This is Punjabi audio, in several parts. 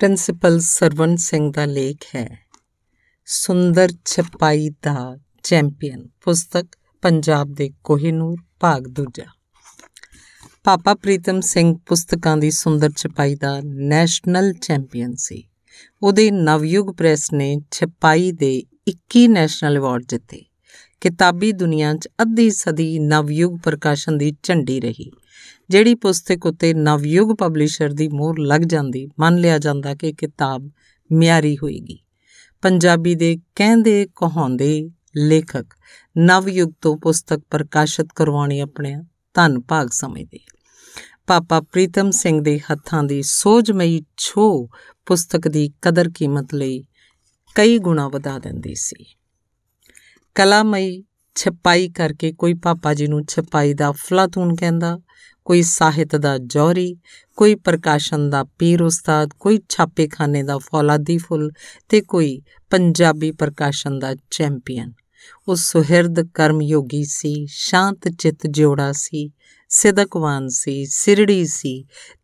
ਪ੍ਰਿੰਸੀਪਲ ਸਰਵਨ ਸਿੰਘ ਦਾ ਲੇਖ ਹੈ ਸੁੰਦਰ ਛਪਾਈ ਦਾ ਚੈਂਪੀਅਨ ਪੁਸਤਕ ਪੰਜਾਬ ਦੇ ਕੋਹਿਨੂਰ ਭਾਗ ਦੂਜਾ ਪਾਪਾ ਪ੍ਰੀਤਮ ਸਿੰਘ ਪੁਸਤਕਾਂ ਦੀ ਸੁੰਦਰ ਛਪਾਈ ਦਾ ਨੈਸ਼ਨਲ ਚੈਂਪੀਅਨ ਸੀ ਉਹਦੇ ਨਵਯੁਗ ਪ੍ਰੈਸ ਨੇ ਛਪਾਈ ਦੇ 21 ਨੈਸ਼ਨਲ ਅਵਾਰਡ ਜਿੱਤੇ ਕਿਤਾਬੀ ਦੁਨੀਆ 'ਚ ਅੱਧੀ ਸਦੀ ਨਵਯੁਗ ਪ੍ਰਕਾਸ਼ਨ ਦੀ ਝੰਡੀ ਰਹੀ ਜਿਹੜੀ ਪੁਸਤਕ ਉਤੇ ਨਵਯੁਗ ਪਬਲਿਸ਼ਰ ਦੀ ਮੋਹਰ ਲੱਗ ਜਾਂਦੀ ਮੰਨ ਲਿਆ ਜਾਂਦਾ ਕਿ ਕਿਤਾਬ ਮਿਆਰੀ ਹੋਏਗੀ ਪੰਜਾਬੀ ਦੇ ਕਹਿੰਦੇ ਕਹਾਉਂਦੇ ਲੇਖਕ ਨਵਯੁਗ ਤੋਂ ਪੁਸਤਕ ਪ੍ਰਕਾਸ਼ਿਤ ਕਰਵਾਉਣੀ ਆਪਣੇ ਧੰਨ ਭਾਗ ਸਮਝਦੇ ਪਾਪਾ ਪ੍ਰੀਤਮ ਸਿੰਘ ਦੇ ਹੱਥਾਂ ਦੀ ਸੋਝਮਈ ਛੋ ਪੁਸਤਕ ਦੀ ਕਦਰ ਕੀਮਤ ਲਈ ਕਈ ਗੁਣਾ ਵਧਾ ਦਿੰਦੀ ਸੀ ਕਲਾਮਈ ਛਪਾਈ ਕਰਕੇ ਕੋਈ ਪਾਪਾ ਜੀ ਨੂੰ ਛਪਾਈ ਦਾ ਫਲਾਤੂਨ ਕਹਿੰਦਾ ਕੋਈ ਸਾਹਿਤ ਦਾ ਜੌਹਰੀ ਕੋਈ ਪ੍ਰਕਾਸ਼ਨ ਦਾ ਪੀਰ ਉਸਤਾਦ ਕੋਈ ਛਾਪੇਖਾਨੇ ਦਾ ਫੌਲਾਦੀ ਫੁੱਲ ਤੇ ਕੋਈ ਪੰਜਾਬੀ ਪ੍ਰਕਾਸ਼ਨ ਦਾ ਚੈਂਪੀਅਨ ਉਹ ਸੁਹਿਰਦ ਕਰਮਯੋਗੀ ਸੀ ਸ਼ਾਂਤ ਚਿੱਤ ਜੋੜਾ ਸੀ ਸਿਦਕਵਾਨ ਸੀ ਸਿਰੜੀ ਸੀ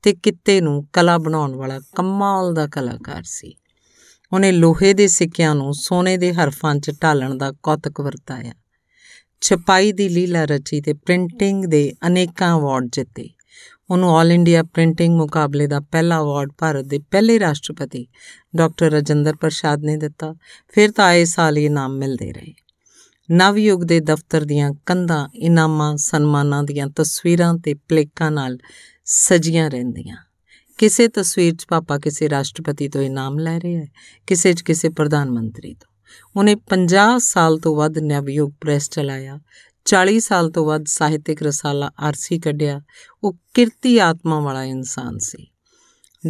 ਤੇ ਕਿੱਤੇ ਨੂੰ ਕਲਾ ਬਣਾਉਣ ਵਾਲਾ ਕਮਾਲ ਦਾ ਕਲਾਕਾਰ ਸੀ ਉਹਨੇ ਲੋਹੇ ਦੇ ਸਿੱਕਿਆਂ ਨੂੰ ਸੋਨੇ ਦੇ ਹਰਫਾਂ 'ਚ ਢਾਲਣ ਦਾ ਕੌਤਕ ਵਰਤਾਇਆ ਛਪਾਈ ਦੀ ਲੀਲਾ ਰਚੀ ਤੇ ਪ੍ਰਿੰਟਿੰਗ ਦੇ ਅਨੇਕਾਂ ਅਵਾਰਡ ਜਿੱਤੇ ਉਹਨੂੰ 올 ਇੰਡੀਆ ਪ੍ਰਿੰਟਿੰਗ ਮੁਕਾਬਲੇ ਦਾ ਪਹਿਲਾ ਅਵਾਰਡ ਭਾਰਤ ਦੇ ਪਹਿਲੇ ਰਾਸ਼ਟਰਪਤੀ ਡਾਕਟਰ ਰਜਿੰਦਰ ਪ੍ਰਸ਼ਾਦ ਨੇ ਦਿੱਤਾ ਫਿਰ ਤਾਂ ਆਏ ਸਾਲ ਇਹ ਨਾਮ ਮਿਲਦੇ ਰਹੇ ਨਵਯੁਗ ਦੇ ਦਫ਼ਤਰ ਦੀਆਂ ਕੰਧਾਂ ਇਨਾਮਾਂ ਸਨਮਾਨਾਂ ਦੀਆਂ ਤਸਵੀਰਾਂ ਤੇ ਪਲੇਕਾਂ ਨਾਲ ਸਜੀਆਂ ਰਹਿੰਦੀਆਂ ਕਿਸੇ ਤਸਵੀਰ 'ਚ ਪਾਪਾ ਕਿਸੇ ਰਾਸ਼ਟਰਪਤੀ ਤੋਂ ਇਨਾਮ ਲੈ ਰਿਹਾ ਹੈ ਕਿਸੇ 'ਚ ਕਿਸੇ ਪ੍ਰਧਾਨ ਮੰਤਰੀ ਤੋਂ ਉਹਨੇ 50 ਸਾਲ ਤੋਂ ਵੱਧ ਨਵਯੁਗ ਪ੍ਰੈਸ ਚਲਾਇਆ 40 ਸਾਲ ਤੋਂ ਵੱਧ ਸਾਹਿਤਿਕ ਰਸਾਲਾ ਆਰਸੀ ਕੱਢਿਆ ਉਹ ਕਿਰਤੀ ਆਤਮਾ ਵਾਲਾ ਇਨਸਾਨ ਸੀ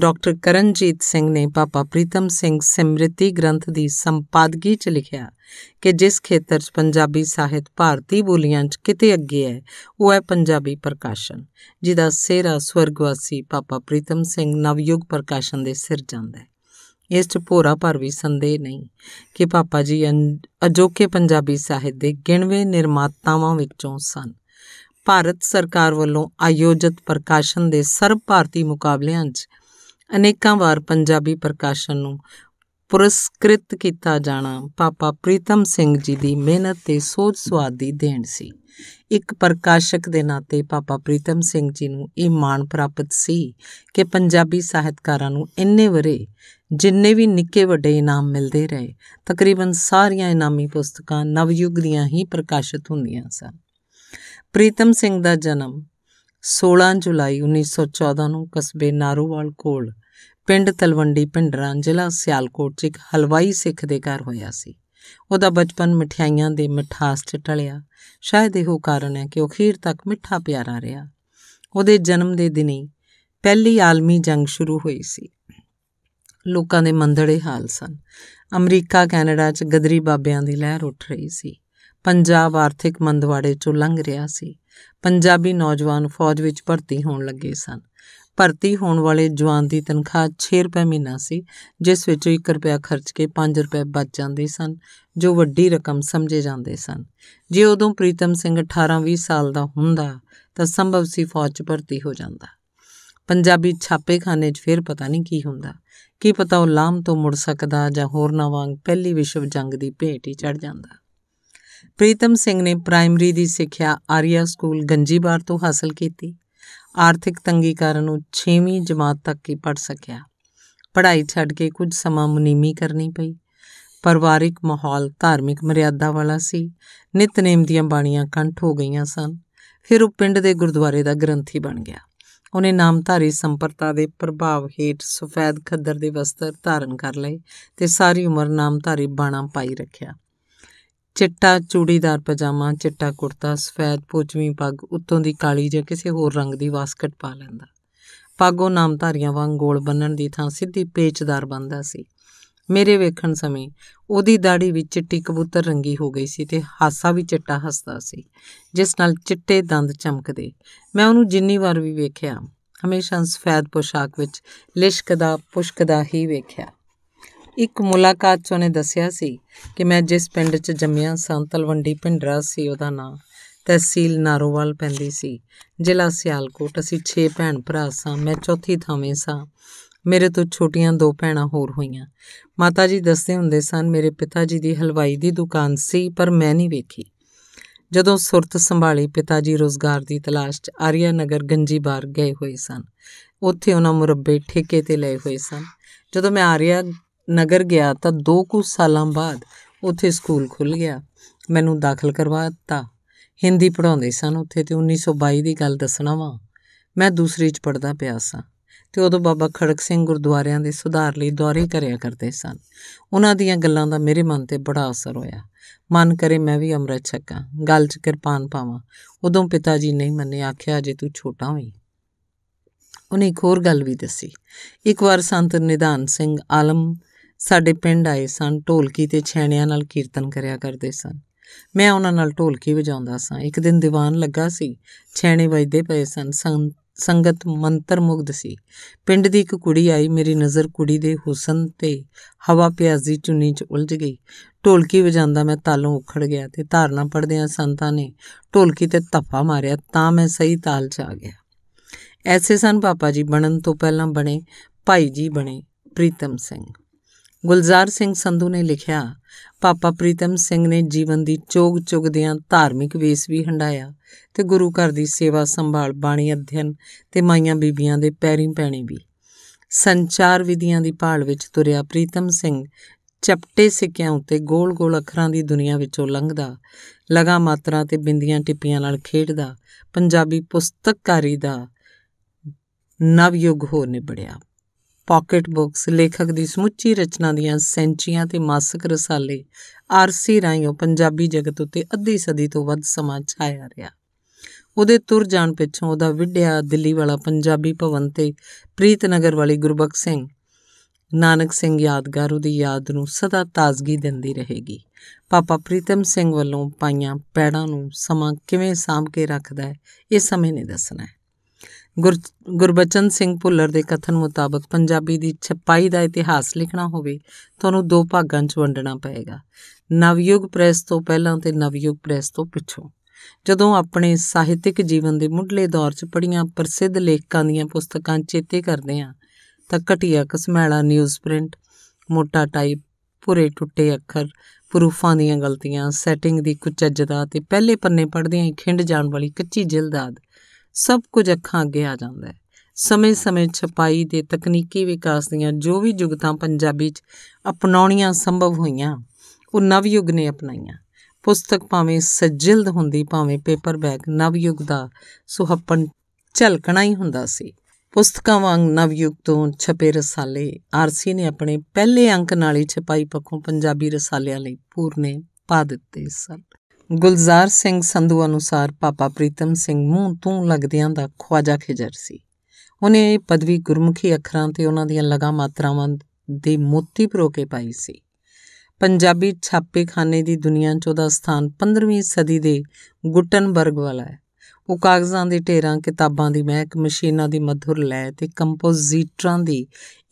ਡਾਕਟਰ ਕਰਨਜੀਤ ਸਿੰਘ ਨੇ ਪਾਪਾ ਪ੍ਰੀਤਮ ਸਿੰਘ ਸਿਮ੍ਰਿਤੀ ਗ੍ਰੰਥ ਦੀ ਸੰਪਾਦਗੀ 'ਚ ਲਿਖਿਆ ਕਿ ਜਿਸ ਖੇਤਰ 'ਚ ਪੰਜਾਬੀ ਸਾਹਿਤ ਭਾਰਤੀ ਬੋਲੀਆਂ 'ਚ ਕਿਤੇ ਅੱਗੇ ਹੈ ਉਹ ਹੈ ਪੰਜਾਬੀ ਪ੍ਰਕਾਸ਼ਨ ਜਿਹਦਾ ਸਿਹਰਾ ਸਵਰਗਵਾਸੀ ਪਾਪਾ ਪ੍ਰੀਤਮ ਸਿੰਘ ਨਵਯੁਗ ਪ੍ਰਕਾਸ਼ਨ ਦੇ ਸਿਰ ਜਾਂਦਾ ਹੈ ਇਸ 'ਚ ਪੂਰਾ ਪਰ ਵੀ ਸੰਦੇਹ ਨਹੀਂ ਕਿ ਪਾਪਾ ਜੀ ਅਜੋਕੇ ਪੰਜਾਬੀ ਸਾਹਿਤ ਦੇ ਗਿਣਵੇਂ ਨਿਰਮਾਤਾਵਾਂ ਵਿੱਚੋਂ ਸਨ ਭਾਰਤ ਸਰਕਾਰ ਵੱਲੋਂ ਆਯੋਜਿਤ ਪ੍ਰਕਾਸ਼ਨ ਦੇ ਸਰਬ ਭਾਰਤੀ ਮੁਕਾਬਲਿਆਂ 'ਚ ਅਨੇਕਾਂ ਵਾਰ ਪੰਜਾਬੀ ਪ੍ਰਕਾਸ਼ਨ ਨੂੰ ਪੁਰਸਕ੍ਰਿਤ ਕੀਤਾ ਜਾਣਾ ਪਾਪਾ ਪ੍ਰੀਤਮ ਸਿੰਘ ਜੀ ਦੀ ਮਿਹਨਤ ਤੇ ਸੋਚ ਸਵਾਦ ਦੀ ਦੇਣ ਸੀ ਇੱਕ ਪ੍ਰਕਾਸ਼ਕ ਦੇ ਨਾਤੇ ਪਾਪਾ ਪ੍ਰੀਤਮ ਸਿੰਘ ਜੀ ਨੂੰ ਇਹ ਮਾਣ ਪ੍ਰਾਪਤ ਸੀ ਕਿ ਪੰਜਾਬੀ ਸਾਹਿਤਕਾਰਾਂ ਨੂੰ ਇੰਨੇ ਵਰੇ ਜਿੰਨੇ ਵੀ ਨਿੱਕੇ ਵੱਡੇ ਇਨਾਮ ਮਿਲਦੇ ਰਹੇ ਤਕਰੀਬਨ ਸਾਰੀਆਂ ਇਨਾਮੀ ਪੁਸਤਕਾਂ ਨਵਯੁਗ ਦੀਆਂ ਹੀ ਪ੍ਰਕਾਸ਼ਿਤ ਹੁੰਦੀਆਂ ਸਨ ਪ੍ਰੀਤਮ ਸਿੰਘ ਦਾ ਜਨਮ 16 ਜੁਲਾਈ 1914 ਨੂੰ ਕਸਬੇ ਨਾਰੋਵਾਲ ਕੋਲ ਪਿੰਡ ਤਲਵੰਡੀ ਪਿੰਡਰਾਂ ਜ਼ਿਲ੍ਹਾ ਸਿਆਲਕੋਟ 'ਚ ਇੱਕ ਹਲਵਾਈ ਸਿੱਖ ਦੇ ਘਰ ਹੋਇਆ ਸੀ ਉਹਦਾ ਬਚਪਨ ਮਠਿਆਈਆਂ ਦੇ ਮਿਠਾਸ 'ਚ ਟਲਿਆ ਸ਼ਾਇਦ ਇਹੋ ਕਾਰਨ ਹੈ ਕਿ ਉਹ ਖੀਰ ਤੱਕ ਮਿੱਠਾ ਪਿਆਰਾ ਰਿਹਾ ਉਹਦੇ ਜਨਮ ਦੇ ਦਿਨੀ ਪਹਿਲੀ ਆਲਮੀ ਜੰਗ ਸ਼ੁਰੂ ਹੋਈ ਸੀ ਲੋਕਾਂ ਦੇ ਮੰਦੜੇ ਹਾਲ ਸਨ ਅਮਰੀਕਾ ਕੈਨੇਡਾ 'ਚ ਗਦਰੀ ਬਾਬਿਆਂ ਦੀ ਲਹਿਰ ਉੱਠ ਰਹੀ ਸੀ ਪੰਜਾਬ ਆਰਥਿਕ ਮੰਦਵਾੜੇ 'ਚੋਂ ਲੰਘ ਰਿਹਾ ਸੀ ਪੰਜਾਬੀ ਨੌਜਵਾਨ ਫੌਜ ਵਿੱਚ ਭਰਤੀ ਹੋਣ ਲੱਗੇ ਸਨ ਭਰਤੀ ਹੋਣ ਵਾਲੇ ਜਵਾਨ ਦੀ ਤਨਖਾਹ 6 ਰੁਪਏ ਮਹੀਨਾ ਸੀ ਜਿਸ ਵਿੱਚੋਂ 1 ਰੁਪਿਆ ਖਰਚ ਕੇ 5 ਰੁਪਏ ਬਚ ਜਾਂਦੇ ਸਨ ਜੋ ਵੱਡੀ ਰਕਮ ਸਮਝੇ ਜਾਂਦੇ ਸਨ ਜੇ ਉਦੋਂ ਪ੍ਰੀਤਮ ਸਿੰਘ 18-20 ਸਾਲ ਦਾ ਹੁੰਦਾ ਤਾਂ ਸੰਭਵ ਸੀ ਫੌਜ 'ਚ ਭਰਤੀ ਹੋ ਜਾਂਦਾ ਪੰਜਾਬੀ ਛਾਪੇਖਾਨੇ 'ਚ ਫਿਰ ਪਤਾ ਨਹੀਂ ਕੀ ਹੁੰਦਾ ਕੀ ਪਤਾ ਉਹ ਲਾਮ ਤੋਂ ਮੁੜ ਸਕਦਾ ਜਾਂ ਹੋਰ ਨਾ ਵਾਂਗ ਪਹਿਲੀ ਵਿਸ਼ਵ ਜੰਗ ਦੀ ਭੇਟ ਹੀ ਚੜ ਜਾਂਦਾ ਪ੍ਰੀਤਮ ਸਿੰਘ ਨੇ ਪ੍ਰਾਇਮਰੀ ਦੀ ਸਿੱਖਿਆ ਆਰੀਆ ਸਕੂਲ ਗੰਜੀਬਾਰ ਤੋਂ ਹਾਸਲ ਕੀਤੀ ਆਰਥਿਕ ਤੰਗੀ ਕਾਰਨ ਉਹ 6ਵੀਂ ਜਮਾਤ ਤੱਕ ਹੀ ਪੜ ਸਕਿਆ ਪੜ੍ਹਾਈ ਛੱਡ ਕੇ ਕੁਝ ਸਮਾਂ ਮੁਨੀਮੀ ਕਰਨੀ ਪਈ ਪਰਿਵਾਰਿਕ ਮਾਹੌਲ ਧਾਰਮਿਕ ਮਰਿਆਦਾ ਵਾਲਾ ਸੀ ਨਿਤਨੇਮ ਦੀਆਂ ਬਾਣੀਆਂ ਕੰਠ ਹੋ ਗਈਆਂ ਸਨ ਫਿਰ ਉਹ ਪਿੰਡ ਦੇ ਗੁਰਦੁਆਰੇ ਦਾ ਗ੍ਰੰਥੀ ਬਣ ਗਿਆ ਉਹਨੇ ਨਾਮਧਾਰੀ ਸੰਪਰਤਾ ਦੇ ਪ੍ਰਭਾਵ ਹੇਠ ਸਫੈਦ ਖੱਦਰ ਦੇ ਵਸਤਰ ਧਾਰਨ ਕਰ ਲਏ ਤੇ ਸਾਰੀ ਉਮਰ ਨਾਮਧਾਰੀ ਬਾਣਾ ਪਾਈ ਰੱਖਿਆ ਚਿੱਟਾ ਚੂੜੀਦਾਰ ਪਜਾਮਾ ਚਿੱਟਾ ਕੁਰਤਾ ਸਫੈਦ ਪੋਚਵੀਂ ਪੱਗ ਉੱਤੋਂ ਦੀ ਕਾਲੀ ਜਾਂ ਕਿਸੇ ਹੋਰ ਰੰਗ ਦੀ ਵਾਸਕਟ ਪਾ ਲੈਂਦਾ ਪਾਗੋ ਨਾਮਧਾਰੀਆਂ ਵਾਂਗ ਗੋਲ ਬੰਨਣ ਦੀ ਥਾਂ ਸਿੱਧੀ ਪੇਚਦਾਰ ਬੰਦਾ ਸੀ ਮੇਰੇ ਵੇਖਣ ਸਮੇਂ ਉਹਦੀ ਦਾੜੀ ਵਿੱਚ ਚਿੱਟੀ ਕਬੂਤਰ ਰੰਗੀ ਹੋ ਗਈ ਸੀ ਤੇ ਹਾਸਾ ਵੀ ਚਿੱਟਾ ਹੱਸਦਾ ਸੀ ਜਿਸ ਨਾਲ ਚਿੱਟੇ ਦੰਦ ਚਮਕਦੇ ਮੈਂ ਉਹਨੂੰ ਜਿੰਨੀ ਵਾਰ ਵੀ ਵੇਖਿਆ ਹਮੇਸ਼ਾ ਸਫੈਦ ਪੋਸ਼ਾਕ ਵਿੱਚ ਲਿਸ਼ਕਦਾ ਪੁਸ਼ਕਦਾ ਹੀ ਵੇਖਿਆ ਇੱਕ ਮੁਲਾਕਾਤ 'ਚ ਉਹਨੇ ਦੱਸਿਆ ਸੀ ਕਿ ਮੈਂ ਜਿਸ ਪਿੰਡ 'ਚ ਜੰਮਿਆ ਸੰਤਲਵੰਡੀ ਪਿੰਡਰਾ ਸੀ ਉਹਦਾ ਨਾਮ ਤਹਿਸੀਲ ਨਾਰੋਵਾਲ ਪੈਂਦੀ ਸੀ ਜ਼ਿਲ੍ਹਾ ਸਿਆਲਕੋਟ ਅਸੀਂ 6 ਭੈਣ ਭਰਾ ਸਾਂ ਮੈਂ ਚੌਥੀ ਥਾਵੇਂ ਸਾਂ ਮੇਰੇ ਤੋਂ ਛੋਟੀਆਂ ਦੋ ਭੈਣਾਂ ਹੋਰ ਹੋਈਆਂ ਮਾਤਾ ਜੀ ਦੱਸਦੇ ਹੁੰਦੇ ਸਨ ਮੇਰੇ ਪਿਤਾ ਜੀ ਦੀ ਹਲਵਾਈ ਦੀ ਦੁਕਾਨ ਸੀ ਪਰ ਮੈਂ ਨਹੀਂ ਵੇਖੀ ਜਦੋਂ ਸੁਰਤ ਸੰਭਾਲੀ ਪਿਤਾ ਜੀ ਰੋਜ਼ਗਾਰ ਦੀ ਤਲਾਸ਼ 'ਚ ਆਰੀਆ ਨਗਰ ਗੰਜੀਬਾਰ ਗਏ ਹੋਏ ਸਨ ਉੱਥੇ ਉਹਨਾਂ ਮੁਰੱਬੇ ਠੇਕੇ ਤੇ ਲਏ ਹੋਏ ਸਨ ਜਦੋਂ ਮੈਂ ਆਰੀਆ ਨਗਰ ਗਿਆ ਤਾਂ ਦੋ ਕੁ ਸਾਲਾਂ ਬਾਅਦ ਉੱਥੇ ਸਕੂਲ ਖੁੱਲ ਗਿਆ ਮੈਨੂੰ ਦਾਖਲ ਕਰਵਾਤਾ ਹਿੰਦੀ ਪੜਾਉਂਦੇ ਸਨ ਉੱਥੇ ਤੇ 1922 ਦੀ ਗੱਲ ਦੱਸਣਾ ਵਾਂ ਮੈਂ ਦੂਸਰੀ ਚ ਪੜਦਾ ਪਿਆ ਸਾਂ ਤੇ ਉਦੋਂ ਬਾਬਾ ਖੜਕ ਸਿੰਘ ਗੁਰਦੁਆਰਿਆਂ ਦੇ ਸੁਧਾਰ ਲਈ ਦੌਰੇ ਕਰਿਆ ਕਰਦੇ ਸਨ ਉਹਨਾਂ ਦੀਆਂ ਗੱਲਾਂ ਦਾ ਮੇਰੇ ਮਨ ਤੇ ਬੜਾ ਅਸਰ ਹੋਇਆ ਮਨ ਕਰੇ ਮੈਂ ਵੀ ਅਮਰਤ ਛਕਾਂ ਗੱਲ 'ਚ ਕਿਰਪਾਨ ਪਾਵਾਂ ਉਦੋਂ ਪਿਤਾ ਜੀ ਨਹੀਂ ਮੰਨੇ ਆਖਿਆ ਜੇ ਤੂੰ ਛੋਟਾ ਹੋਈ ਉਹਨੇ ਇੱਕ ਹੋਰ ਗੱਲ ਵੀ ਦੱਸੀ ਇੱਕ ਵਾਰ ਸੰਤ ਨਿਧਾਨ ਸਿੰਘ ਆਲਮ ਸਾਡੇ ਪਿੰਡ ਆਏ ਸਨ ਢੋਲਕੀ ਤੇ ਛੈਣਿਆਂ ਨਾਲ ਕੀਰਤਨ ਕਰਿਆ ਕਰਦੇ ਸਨ ਮੈਂ ਉਹਨਾਂ ਨਾਲ ਢੋਲਕੀ ਵਜਾਉਂਦਾ ਸਾਂ ਇੱਕ ਦਿਨ ਦੀਵਾਨ ਲੱਗਾ ਸੀ ਛੈਣੇ ਵੱਜਦੇ ਪਏ ਸਨ ਸੰਤ ਸੰਗਤ ਮੰਤਰ ਮੁਗਧ ਸੀ ਪਿੰਡ ਦੀ ਇੱਕ ਕੁੜੀ ਆਈ ਮੇਰੀ ਨਜ਼ਰ ਕੁੜੀ ਦੇ ਹੁਸਨ ਤੇ ਹਵਾ ਪਿਆਜ਼ੀ ਚੁੰਨੀ 'ਚ ਉਲਝ ਗਈ ਢੋਲਕੀ ਵਜਾਉਂਦਾ ਮੈਂ ਤਾਲੋਂ ਉਖੜ ਗਿਆ ਤੇ ਧਾਰਨਾ ਪੜਦਿਆਂ ਸੰਤਾਂ ਨੇ ਢੋਲਕੀ ਤੇ ਧੱਫਾ ਮਾਰਿਆ ਤਾਂ ਮੈਂ ਸਹੀ ਤਾਲ 'ਚ ਆ ਗਿਆ ਐਸੇ ਸਨ ਪਾਪਾ ਜੀ ਬਣਨ ਤੋਂ ਪਹਿਲਾਂ ਬਣੇ ਭਾਈ ਜੀ ਬਣੇ ਪ੍ਰੀਤਮ ਸਿੰਘ ਗੁਲਜ਼ਾਰ ਸਿੰਘ ਸੰਧੂ ਨੇ ਲਿਖਿਆ ਪਾਪਾ ਪ੍ਰੀਤਮ ਸਿੰਘ ਨੇ ਜੀਵਨ ਦੀ ਚੋਗ ਚੁਗਦਿਆਂ ਧਾਰਮਿਕ ਵੇਸ ਵੀ ਹੰਡਾਇਆ ਤੇ ਗੁਰੂ ਘਰ ਦੀ ਸੇਵਾ ਸੰਭਾਲ ਬਾਣੀ ਅਧਿਐਨ ਤੇ ਮਾਈਆਂ ਬੀਬੀਆਂ ਦੇ ਪੈਰੀਂ ਪੈਣੀ ਵੀ ਸੰਚਾਰ ਵਿਧੀਆਂ ਦੀ ਭਾਲ ਵਿੱਚ ਤੁਰਿਆ ਪ੍ਰੀਤਮ ਸਿੰਘ ਚਪਟੇ ਸਿੱਕਿਆਂ ਉੱਤੇ ਗੋਲ-ਗੋਲ ਅੱਖਰਾਂ ਦੀ ਦੁਨੀਆ ਵਿੱਚੋਂ ਲੰਘਦਾ ਲਗਾ ਮਾਤਰਾ ਤੇ ਬਿੰਦੀਆਂ ਟਿੱਪੀਆਂ ਨਾਲ ਖੇਡਦਾ ਪੰਜਾਬੀ ਪੁਸਤਕਕਾਰੀ ਦਾ ਨਵਯੁਗ ਹੋ ਨਿਬੜਿਆ ਪਾਕਟ ਬੁੱਕਸ ਲੇਖਕ ਦੀ ਸਮੁੱਚੀ ਰਚਨਾ ਦੀਆਂ ਸੈਂਚੀਆਂ ਤੇ ਮਾਸਿਕ ਰਸਾਲੇ ਆਰਸੀ ਰਾਈਓ ਪੰਜਾਬੀ ਜਗਤ ਉੱਤੇ ਅੱਧੀ ਸਦੀ ਤੋਂ ਵੱਧ ਸਮਾਂ ਛਾਇਆ ਰਿਹਾ ਉਹਦੇ ਤੁਰ ਜਾਣ ਪਿੱਛੋਂ ਉਹਦਾ ਵਿੱਢਿਆ ਦਿੱਲੀ ਵਾਲਾ ਪੰਜਾਬੀ ਭਵਨ ਤੇ ਪ੍ਰੀਤਨਗਰ ਵਾਲੀ ਗੁਰਬਖਸ਼ ਸਿੰਘ ਨਾਨਕ ਸਿੰਘ ਯਾਦਗਾਰ ਉਹਦੀ ਯਾਦ ਨੂੰ ਸਦਾ ਤਾਜ਼ਗੀ ਦਿੰਦੀ ਰਹੇਗੀ ਪਾਪਾ ਪ੍ਰੀਤਮ ਸਿੰਘ ਵੱਲੋਂ ਪਾਈਆਂ ਪੈੜਾਂ ਨੂੰ ਸਮਾਂ ਕਿਵੇਂ ਸਾਂਭ ਕੇ ਰੱਖਦਾ ਹੈ ਇਹ ਸਮੇਂ ਨੇ ਦੱਸਣਾ ਹੈ ਗੁਰਬਚਨ ਸਿੰਘ ਭੁੱਲਰ ਦੇ ਕਥਨ ਮੁਤਾਬਕ ਪੰਜਾਬੀ ਦੀ ਛਪਾਈ ਦਾ ਇਤਿਹਾਸ ਲਿਖਣਾ ਹੋਵੇ ਤੁਹਾਨੂੰ ਦੋ ਭਾਗਾਂ 'ਚ ਵੰਡਣਾ ਪਏਗਾ ਨਵਯੁਗ ਪ੍ਰੈਸ ਤੋਂ ਪਹਿਲਾਂ ਤੇ ਨਵਯੁਗ ਪ੍ਰੈਸ ਤੋਂ ਪਿੱਛੋਂ ਜਦੋਂ ਆਪਣੇ ਸਾਹਿਤਿਕ ਜੀਵਨ ਦੇ ਮੁੱਢਲੇ ਦੌਰ 'ਚ ਪੜੀਆਂ ਪ੍ਰਸਿੱਧ ਲੇਖਕਾਂ ਦੀਆਂ ਪੁਸਤਕਾਂ ਚੇਤੇ ਕਰਦੇ ਹਾਂ ਤਾਂ ਘਟੀਆ ਕਸਮੈਲਾ ਨਿਊਜ਼ ਪ੍ਰਿੰਟ ਮੋਟਾ ਟਾਈਪ ਪੂਰੇ ਟੁੱਟੇ ਅੱਖਰ ਪ੍ਰੂਫਾਂ ਦੀਆਂ ਗਲਤੀਆਂ ਸੈਟਿੰਗ ਦੀ ਕੁਚੱਜਦਾ ਤੇ ਪਹਿਲੇ ਪੰਨੇ ਪੜਦਿਆਂ ਹੀ ਖਿੰਡ ਜਾਣ ਵਾਲੀ ਕੱਚੀ ਜਿਲਦ ਆਦ ਸਭ ਕੁਝ ਅੱਖਾਂ ਅੱਗੇ ਆ ਜਾਂਦਾ ਹੈ ਸਮੇਂ-ਸਮੇਂ ਛਪਾਈ ਦੇ ਤਕਨੀਕੀ ਵਿਕਾਸ ਦੀਆਂ ਜੋ ਵੀ ਜੁਗਤਾਂ ਪੰਜਾਬੀ 'ਚ ਅਪਣਾਉਣੀਆਂ ਸੰਭਵ ਹੋਈਆਂ ਉਹ ਨਵਯੁਗ ਨੇ ਅਪਣਾਈਆਂ ਪੁਸਤਕ ਭਾਵੇਂ ਸਜਿਲਦ ਹੁੰਦੀ ਭਾਵੇਂ ਪੇਪਰ ਬੈਗ ਨਵਯੁਗ ਦਾ ਸੁਹੱਪਣ ਝਲਕਣਾ ਹੀ ਹੁੰਦਾ ਸੀ ਪੁਸਤਕਾਂ ਵਾਂਗ ਨਵਯੁਗ ਤੋਂ ਛਪੇ ਰਸਾਲੇ ਆਰਸੀ ਨੇ ਆਪਣੇ ਪਹਿਲੇ ਅੰਕ ਨਾਲ ਹੀ ਛਪਾਈ ਪੱਖੋਂ ਪੰਜਾਬੀ ਰਸਾਲਿਆਂ ਲਈ ਪੂਰਨੇ ਪਾ ਦਿੱਤੇ ਸਨ ਗੁਲਜ਼ਾਰ ਸਿੰਘ ਸੰਧੂ ਅਨੁਸਾਰ ਪਾਪਾ ਪ੍ਰੀਤਮ ਸਿੰਘ ਮੂੰਹ ਤੂੰ ਲੱਗਦਿਆਂ ਦਾ ਖਵਾਜਾ ਖਿਜਰ ਸੀ ਉਹਨੇ ਇਹ ਪਦਵੀ ਗੁਰਮੁਖੀ ਅੱਖਰਾਂ ਤੇ ਉਹਨਾਂ ਦੀਆਂ ਲਗਾ ਮਾਤਰਾਵਾਂ ਦੇ ਮੋਤੀ ਭਰੋ ਕੇ ਪਾਈ ਸੀ ਪੰਜਾਬੀ ਛਾਪੇਖਾਨੇ ਦੀ ਦੁਨੀਆ 'ਚ ਉਹਦਾ ਸਥਾਨ 15ਵੀਂ ਸਦੀ ਦੇ ਗੁੱਟਨਬਰਗ ਵਾਲਾ ਹੈ ਉਹ ਕਾਗਜ਼ਾਂ ਦੇ ਢੇਰਾਂ ਕਿਤਾਬਾਂ ਦੀ ਮਹਿਕ ਮਸ਼ੀਨਾਂ ਦੀ ਮਧੁਰ ਲੈ ਤੇ ਕੰਪੋਜ਼ੀਟਰਾਂ ਦੀ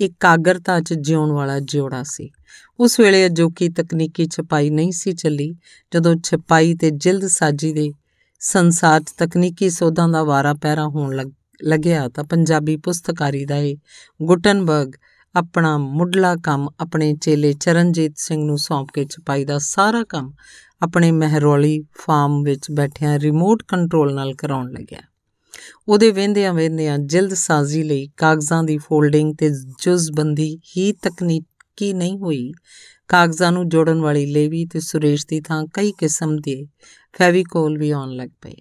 ਇਕਾਗਰਤਾ 'ਚ ਜਿਉਣ ਵਾਲਾ ਜੋੜਾ ਸੀ ਉਸ ਵੇਲੇ ਅਜੋਕੀ ਤਕਨੀਕੀ ਛਪਾਈ ਨਹੀਂ ਸੀ ਚੱਲੀ ਜਦੋਂ ਛਪਾਈ ਤੇ ਜਿਲਦ ਸਾਜੀ ਦੇ ਸੰਸਾਰ 'ਚ ਤਕਨੀਕੀ ਸੋਧਾਂ ਦਾ ਵਾਰਾ ਪੈਰਾ ਹੋਣ ਲੱਗਿਆ ਤਾਂ ਪੰਜਾਬੀ ਪੁਸਤਕਾਰੀ ਦਾ ਇਹ ਗੁਟਨਬਰਗ ਆਪਣਾ ਮੁੱਢਲਾ ਕੰਮ ਆਪਣੇ ਚੇਲੇ ਚਰਨਜੀਤ ਸਿੰਘ ਨੂੰ ਸੌਂਪ ਕੇ ਛਪਾਈ ਦਾ ਸਾਰਾ ਕੰਮ ਆਪਣੇ ਮਹਿਰੌਲੀ ਫਾਰਮ ਵਿੱਚ ਬੈਠਿਆਂ ਰਿਮੋਟ ਕੰਟਰੋਲ ਨਾਲ ਕਰਾਉਣ ਲੱਗਿਆ ਉਹਦੇ ਵਹਿੰਦਿਆਂ ਵਹਿੰਦਿਆਂ ਜਿਲਦ ਸਾਜ਼ੀ ਲਈ ਕਾਗਜ਼ਾਂ ਦੀ ਫੋਲਡਿੰਗ ਤੇ ਜੁਜ਼ਬੰਦੀ ਹੀ ਤਕਨੀਕੀ ਨਹੀਂ ਹੋਈ ਕਾਗਜ਼ਾਂ ਨੂੰ ਜੋੜਨ ਵਾਲੀ ਲੇਵੀ ਤੇ ਸੁਰੇਸ਼ ਦੀ ਥਾਂ ਕਈ ਕਿਸਮ ਦੇ ਫੈਵੀਕੋਲ ਵੀ ਆਉਣ ਲੱਗ ਪਏ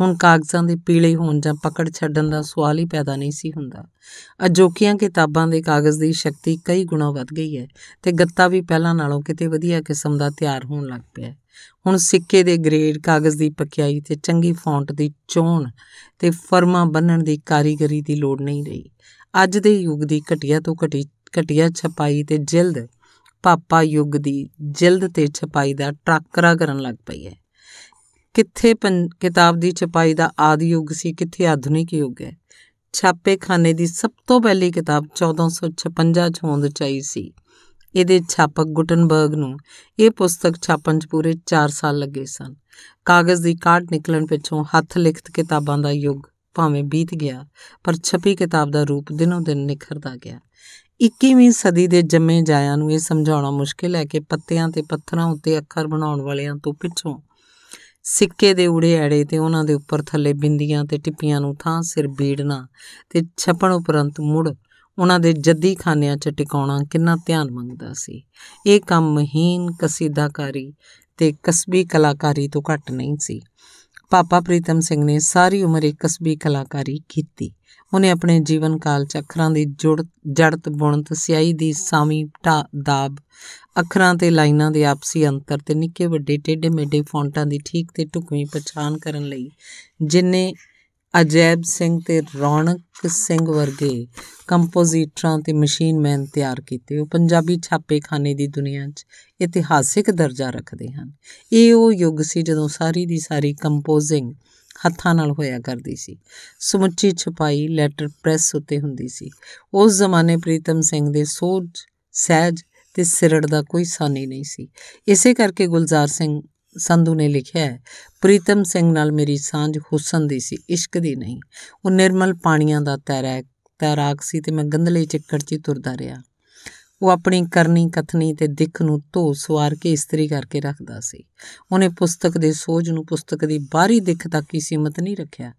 ਹੁਣ ਕਾਗਜ਼ਾਂ ਦੇ ਪੀਲੇ ਹੋਣ ਜਾਂ ਪਕੜ ਛੱਡਣ ਦਾ ਸਵਾਲ ਹੀ ਪੈਦਾ ਨਹੀਂ ਸੀ ਹੁੰਦਾ ਅਜੋਕੀਆਂ ਕਿਤਾਬਾਂ ਦੇ ਕਾਗਜ਼ ਦੀ ਸ਼ਕਤੀ ਕਈ ਗੁਣਾ ਵੱਧ ਗਈ ਹੈ ਤੇ ਗੱਤਾ ਵੀ ਪਹਿਲਾਂ ਨਾਲੋਂ ਕਿਤੇ ਵਧੀਆ ਕਿਸਮ ਦਾ ਤਿਆਰ ਹੋਣ ਲੱਗ ਪਿਆ ਹੁਣ ਸਿੱਕੇ ਦੇ ਗ੍ਰੇਡ ਕਾਗਜ਼ ਦੀ ਪਕਿਆਈ ਤੇ ਚੰਗੀ ਫੌਂਟ ਦੀ ਚੋਣ ਤੇ ਫਰਮਾ ਬੰਨਣ ਦੀ ਕਾਰੀਗਰੀ ਦੀ ਲੋੜ ਨਹੀਂ ਰਹੀ ਅੱਜ ਦੇ ਯੁੱਗ ਦੀ ਘਟਿਆ ਤੋਂ ਘਟੀ ਘਟਿਆ ਛਪਾਈ ਤੇ ਜਿਲਦ ਪਾਪਾ ਯੁੱਗ ਦੀ ਜਿਲਦ ਤੇ ਛਪਾਈ ਦਾ ਟਰੱਕਰਾ ਕਰਨ ਲੱਗ ਪਈ ਹੈ ਕਿੱਥੇ ਕਿਤਾਬ ਦੀ ਛਪਾਈ ਦਾ ਆਦਿ ਯੁੱਗ ਸੀ ਕਿੱਥੇ ਆਧੁਨਿਕ ਯੁੱਗ ਹੈ ਛਾਪੇਖਾਨੇ ਦੀ ਸਭ ਤੋਂ ਪਹਿਲੀ ਕਿਤਾਬ 1456 ਚ ਹੋਂਦ ਚਾਈ ਸੀ ਇਹਦੇ ਛਾਪਕ ਗੁਟਨਬਰਗ ਨੂੰ ਇਹ ਪੁਸਤਕ ਛਾਪਣ 'ਚ ਪੂਰੇ 4 ਸਾਲ ਲੱਗੇ ਸਨ ਕਾਗਜ਼ ਦੀ ਕਾਢ ਨਿਕਲਣ ਪਿੱਛੋਂ ਹੱਥ ਲਿਖਤ ਕਿਤਾਬਾਂ ਦਾ ਯੁੱਗ ਭਾਵੇਂ ਬੀਤ ਗਿਆ ਪਰ ਛਪੀ ਕਿਤਾਬ ਦਾ ਰੂਪ ਦਿਨੋਂ ਦਿਨ ਨਿਖਰਦਾ ਗਿਆ 21ਵੀਂ ਸਦੀ ਦੇ ਜੰਮੇ ਜਾਇਆਂ ਨੂੰ ਇਹ ਸਮਝਾਉਣਾ ਮੁਸ਼ਕਿਲ ਹੈ ਕਿ ਪੱਤਿਆਂ ਤੇ ਪੱਥਰਾਂ ਉੱਤੇ ਅੱਖਰ ਬਣਾਉਣ ਵਾਲਿਆਂ ਤੋਂ ਪਿੱਛੋਂ ਸਿੱਕੇ ਦੇ ਉੜੇ ਐੜੇ ਤੇ ਉਹਨਾਂ ਦੇ ਉੱਪਰ ਥੱਲੇ ਬਿੰਦੀਆਂ ਤੇ ਟਿੱਪੀਆਂ ਨੂੰ ਥਾਂ ਸਿਰ ਬੀੜਨਾ ਤੇ ਛਪਣ ਉਪਰੰਤ ਮੁੜ ਉਹਨਾਂ ਦੇ ਜੱਦੀ ਖਾਨਿਆਂ 'ਚ ਟਿਕਾਉਣਾ ਕਿੰਨਾ ਧਿਆਨ ਮੰਗਦਾ ਸੀ ਇਹ ਕੰਮ ਮਹੀਨ ਕਸੀਦਾਕਾਰੀ ਤੇ ਕਸਬੀ ਕਲਾਕਾਰੀ ਤੋਂ ਘੱਟ ਨਹੀਂ ਸੀ ਪਾਪਾ ਪ੍ਰੀਤਮ ਸਿੰਘ ਨੇ ਸਾਰੀ ਉਮਰ ਇੱਕ ਕਸਬੀ ਕਲਾਕਾਰੀ ਕੀਤੀ ਉਹਨੇ ਆਪਣੇ ਜੀਵਨ ਕਾਲ ਚ ਅੱਖਰਾਂ ਦੀ ਜੁੜ ਜੜਤ ਬੁਣਤ ਸਿਆਹੀ ਦੀ ਸਾਮੀ ਢਾ ਦਾਬ ਅੱਖਰਾਂ ਤੇ ਲਾਈਨਾਂ ਦੇ ਆਪਸੀ ਅੰਤਰ ਤੇ ਨਿੱਕੇ ਵੱਡੇ ਟੇਢੇ ਮੇਢੇ ਫੌਂਟਾਂ ਦੀ ਠੀਕ ਤੇ ਢੁਕਵੀਂ ਪਛਾਣ ਕਰਨ ਲਈ ਜਿੰਨੇ ਅਜੈਬ ਸਿੰਘ ਤੇ ਰੌਣਕ ਸਿੰਘ ਵਰਗੇ ਕੰਪੋਜ਼ੀਟਰਾਂ ਤੇ ਮਸ਼ੀਨ ਮੈਨ ਤਿਆਰ ਕੀਤੇ ਉਹ ਪੰਜਾਬੀ ਛਾਪੇਖਾਨੇ ਦੀ ਦੁਨੀਆ 'ਚ ਇਤਿਹਾਸਿਕ ਦਰਜਾ ਰੱਖਦੇ ਹਨ ਇਹ ਉਹ ਯੁੱਗ ਸੀ ਜਦੋਂ ਸਾਰੀ ਦੀ ਸਾਰੀ ਕੰਪੋਜ਼ਿੰਗ ਹੱਥਾਂ ਨਾਲ ਹੋਇਆ ਕਰਦੀ ਸੀ ਸਮੁੱਚੀ ਛਪਾਈ ਲੈਟਰ ਪ੍ਰੈਸ ਉੱਤੇ ਹੁੰਦੀ ਸੀ ਉਸ ਜ਼ਮਾਨੇ ਪ੍ਰੀਤਮ ਸਿੰਘ ਦੇ ਸੋਚ ਸਹਿਜ ਤੇ ਸਿਰੜ ਦਾ ਕੋਈ ਸਾਨੀ ਨਹੀਂ ਸੀ ਇਸੇ ਕਰਕੇ ਗੁਲਜ਼ਾਰ ਸਿੰਘ ਸੰਧੂ ਨੇ ਲਿਖਿਆ ਪ੍ਰੀਤਮ ਸਿੰਘ ਨਾਲ ਮੇਰੀ ਸਾਂਝ ਹੁਸਨ ਦੀ ਸੀ ਇਸ਼ਕ ਦੀ ਨਹੀਂ ਉਹ ਨਿਰਮਲ ਪਾਣੀਆਂ ਦਾ ਤੈਰਾਕ ਤੈਰਾਕ ਸੀ ਤੇ ਮੈਂ ਗੰਧਲੇ ਚਿੱਕੜ 'ਚ ਤੁਰਦਾ ਰਿਹਾ ਉਹ ਆਪਣੀ ਕਰਨੀ ਕਥਨੀ ਤੇ ਦਿੱਖ ਨੂੰ ਧੋ ਸਵਾਰ ਕੇ ਇਸਤਰੀ ਕਰਕੇ ਰੱਖਦਾ ਸੀ ਉਹਨੇ ਪੁਸਤਕ ਦੇ ਸੋਝ ਨੂੰ ਪੁਸਤਕ ਦੀ ਬਾਹਰੀ ਦਿੱਖ ਤੱਕ ਹੀ ਸੀਮਤ ਨਹੀਂ ਰੱਖਿਆ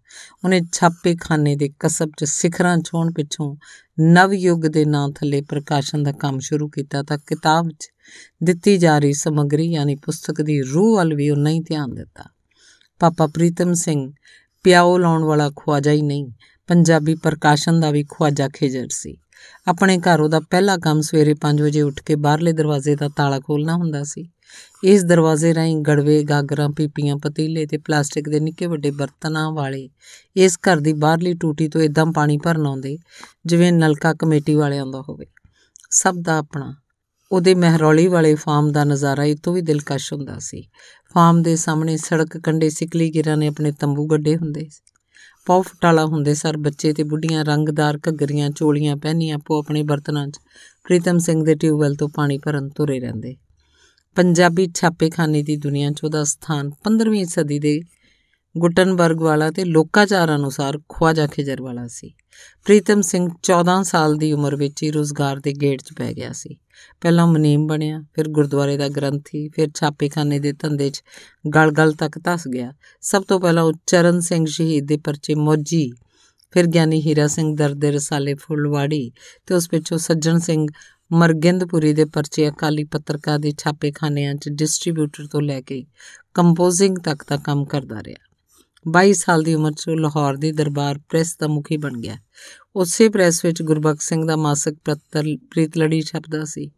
ਉਹਨੇ ਛਾਪੇ ਖਾਨੇ ਦੇ ਕਸਬ 'ਚ ਸਿਖਰਾਂ ਛੋਣ ਪਿੱਛੋਂ ਨਵ ਯੁੱਗ ਦੇ ਨਾਂ ਥੱਲੇ ਪ੍ਰਕਾਸ਼ਨ ਦਾ ਕੰਮ ਸ਼ੁਰੂ ਕੀਤਾ ਤਾਂ ਕਿਤਾਬ 'ਚ ਦਿੱਤੀ ਜਾ ਰਹੀ ਸਮਗਰੀ ਯਾਨੀ ਪੁਸਤਕ ਦੀ ਰੂਹ ਵੱਲ ਵੀ ਉਹ ਨਹੀਂ ਧਿਆਨ ਦਿੱਤਾ ਪਾਪਾ ਪ੍ਰੀਤਮ ਸਿੰਘ ਪਿਆਉ ਲਾਉਣ ਵਾਲਾ ਖਵਾਜਾ ਹੀ ਨਹੀਂ ਪੰਜਾਬੀ ਪ੍ਰਕਾਸ਼ਨ ਦਾ ਵੀ ਖਵਾਜਾ ਖੇਜਰ ਸੀ ਆਪਣੇ ਘਰ ਉਹਦਾ ਪਹਿਲਾ ਕੰਮ ਸਵੇਰੇ 5 ਵਜੇ ਉੱਠ ਕੇ ਬਾਹਰਲੇ ਦਰਵਾਜ਼ੇ ਦਾ ਤਾਲਾ ਖੋਲਣਾ ਹੁੰਦਾ ਸੀ ਇਸ ਦਰਵਾਜ਼ੇ ਰਾਹੀਂ ਗੜਵੇ ਗਾਗਰਾਂ ਪੀਪੀਆਂ ਪਤੀਲੇ ਤੇ ਪਲਾਸਟਿਕ ਦੇ ਨਿੱਕੇ ਵੱਡੇ ਬਰਤਨਾਂ ਵਾਲੇ ਇਸ ਘਰ ਦੀ ਬਾਹਰਲੀ ਟੂਟੀ ਤੋਂ ਇਦਾਂ ਪਾਣੀ ਭਰਨ ਆਉਂਦੇ ਜਿਵੇਂ ਨਲਕਾ ਕਮੇਟੀ ਵਾਲਿਆਂ ਦਾ ਹੋਵੇ ਸਭ ਦਾ ਆਪਣਾ ਉਹਦੇ ਮਹਿਰੌਲੀ ਵਾਲੇ ਫਾਰਮ ਦਾ ਨਜ਼ਾਰਾ ਇਤੋਂ ਵੀ ਦਿਲਕਸ਼ ਹੁੰਦਾ ਸੀ ਫਾਰਮ ਦੇ ਸਾਹਮਣੇ ਸੜਕ ਕੰਢੇ ਸਿਕਲੀ ਗਿਰਾਂ ਨੇ ਆਪਣੇ ਤੰਬੂ ਗੱਡੇ ਹੁੰਦੇ ਸੀ ਪੌ ਫਟਾਲਾ ਹੁੰਦੇ ਸਰ ਬੱਚੇ ਤੇ ਬੁੱਢੀਆਂ ਰੰਗਦਾਰ ਘੱਗਰੀਆਂ ਚੋਲੀਆਂ ਪਹਿਨੀਆਂ ਪੋ ਆਪਣੇ ਬਰਤਨਾਂ 'ਚ ਪ੍ਰੀਤਮ ਸਿੰਘ ਦੇ ਟਿਊਬਵੈਲ ਤੋਂ ਪਾਣੀ ਭਰਨ ਤੁਰੇ ਰਹਿੰਦੇ ਪੰਜਾਬੀ ਛਾਪੇਖਾਨੇ ਦੀ ਦੁਨੀਆ 'ਚ ਉਹਦਾ ਸਥਾਨ 15ਵੀਂ ਸਦੀ ਦੇ ਗੁਟਨਬਰਗ ਵਾਲਾ ਤੇ ਲੋਕਾਚਾਰ ਅਨੁਸਾਰ ਖਵਾਜਾ ਖੇਜਰ ਵਾਲਾ ਸੀ ਪ੍ਰੀਤਮ ਸਿੰਘ 14 ਸਾਲ ਦੀ ਉਮਰ ਵਿੱਚ ਹੀ ਰੋਜ਼ਗਾਰ ਦੇ ਗੇੜ 'ਚ ਪੈ ਗਿਆ ਸੀ ਪਹਿਲਾਂ ਮਨੀਮ ਬਣਿਆ ਫਿਰ ਗੁਰਦੁਆਰੇ ਦਾ ਗ੍ਰੰਥੀ ਫਿਰ ਛਾਪੇਖਾਨੇ ਦੇ ਧੰਦੇ 'ਚ ਗਲਗਲ ਤੱਕ ਧਸ ਗਿਆ ਸਭ ਤੋਂ ਪਹਿਲਾਂ ਉਹ ਚਰਨ ਸਿੰਘ ਸ਼ਹੀਦ ਦੇ ਪਰਚੇ ਮੋਜੀ ਫਿਰ ਗਿਆਨੀ ਹੀਰਾ ਸਿੰਘ ਦਰਦ ਦੇ ਰਸਾਲੇ ਫੁੱਲਵਾੜੀ ਤੇ ਉਸ ਪਿੱਛੋਂ ਸੱਜਣ ਸਿੰਘ ਮਰਗਿੰਦਪੁਰੀ ਦੇ ਪਰਚੇ ਅਕਾਲੀ ਪੱਤਰਕਾਰ ਦੇ ਛਾਪੇਖਾਨਿਆਂ 'ਚ ਡਿਸਟ੍ਰੀਬਿਊਟਰ ਤੋਂ ਲੈ ਕੇ ਕੰਪੋਜ਼ਿੰਗ ਤੱਕ ਦਾ ਕੰਮ ਕਰਦਾ ਰਿਹਾ 22 ਸਾਲ ਦੀ ਉਮਰ 'ਚ ਲਾਹੌਰ ਦੇ ਦਰਬਾਰ ਪ੍ਰੈਸ ਦਾ ਮੁਖੀ ਬਣ ਗਿਆ ਉਸੇ ਪ੍ਰੈਸ ਵਿੱਚ ਗੁਰਬਖਸ਼ ਸਿੰਘ ਦਾ ਮਾਸਿਕ ਪੱਤਰ ਪ੍ਰੀਤਲੜੀ ਛਪਦਾ ਸੀ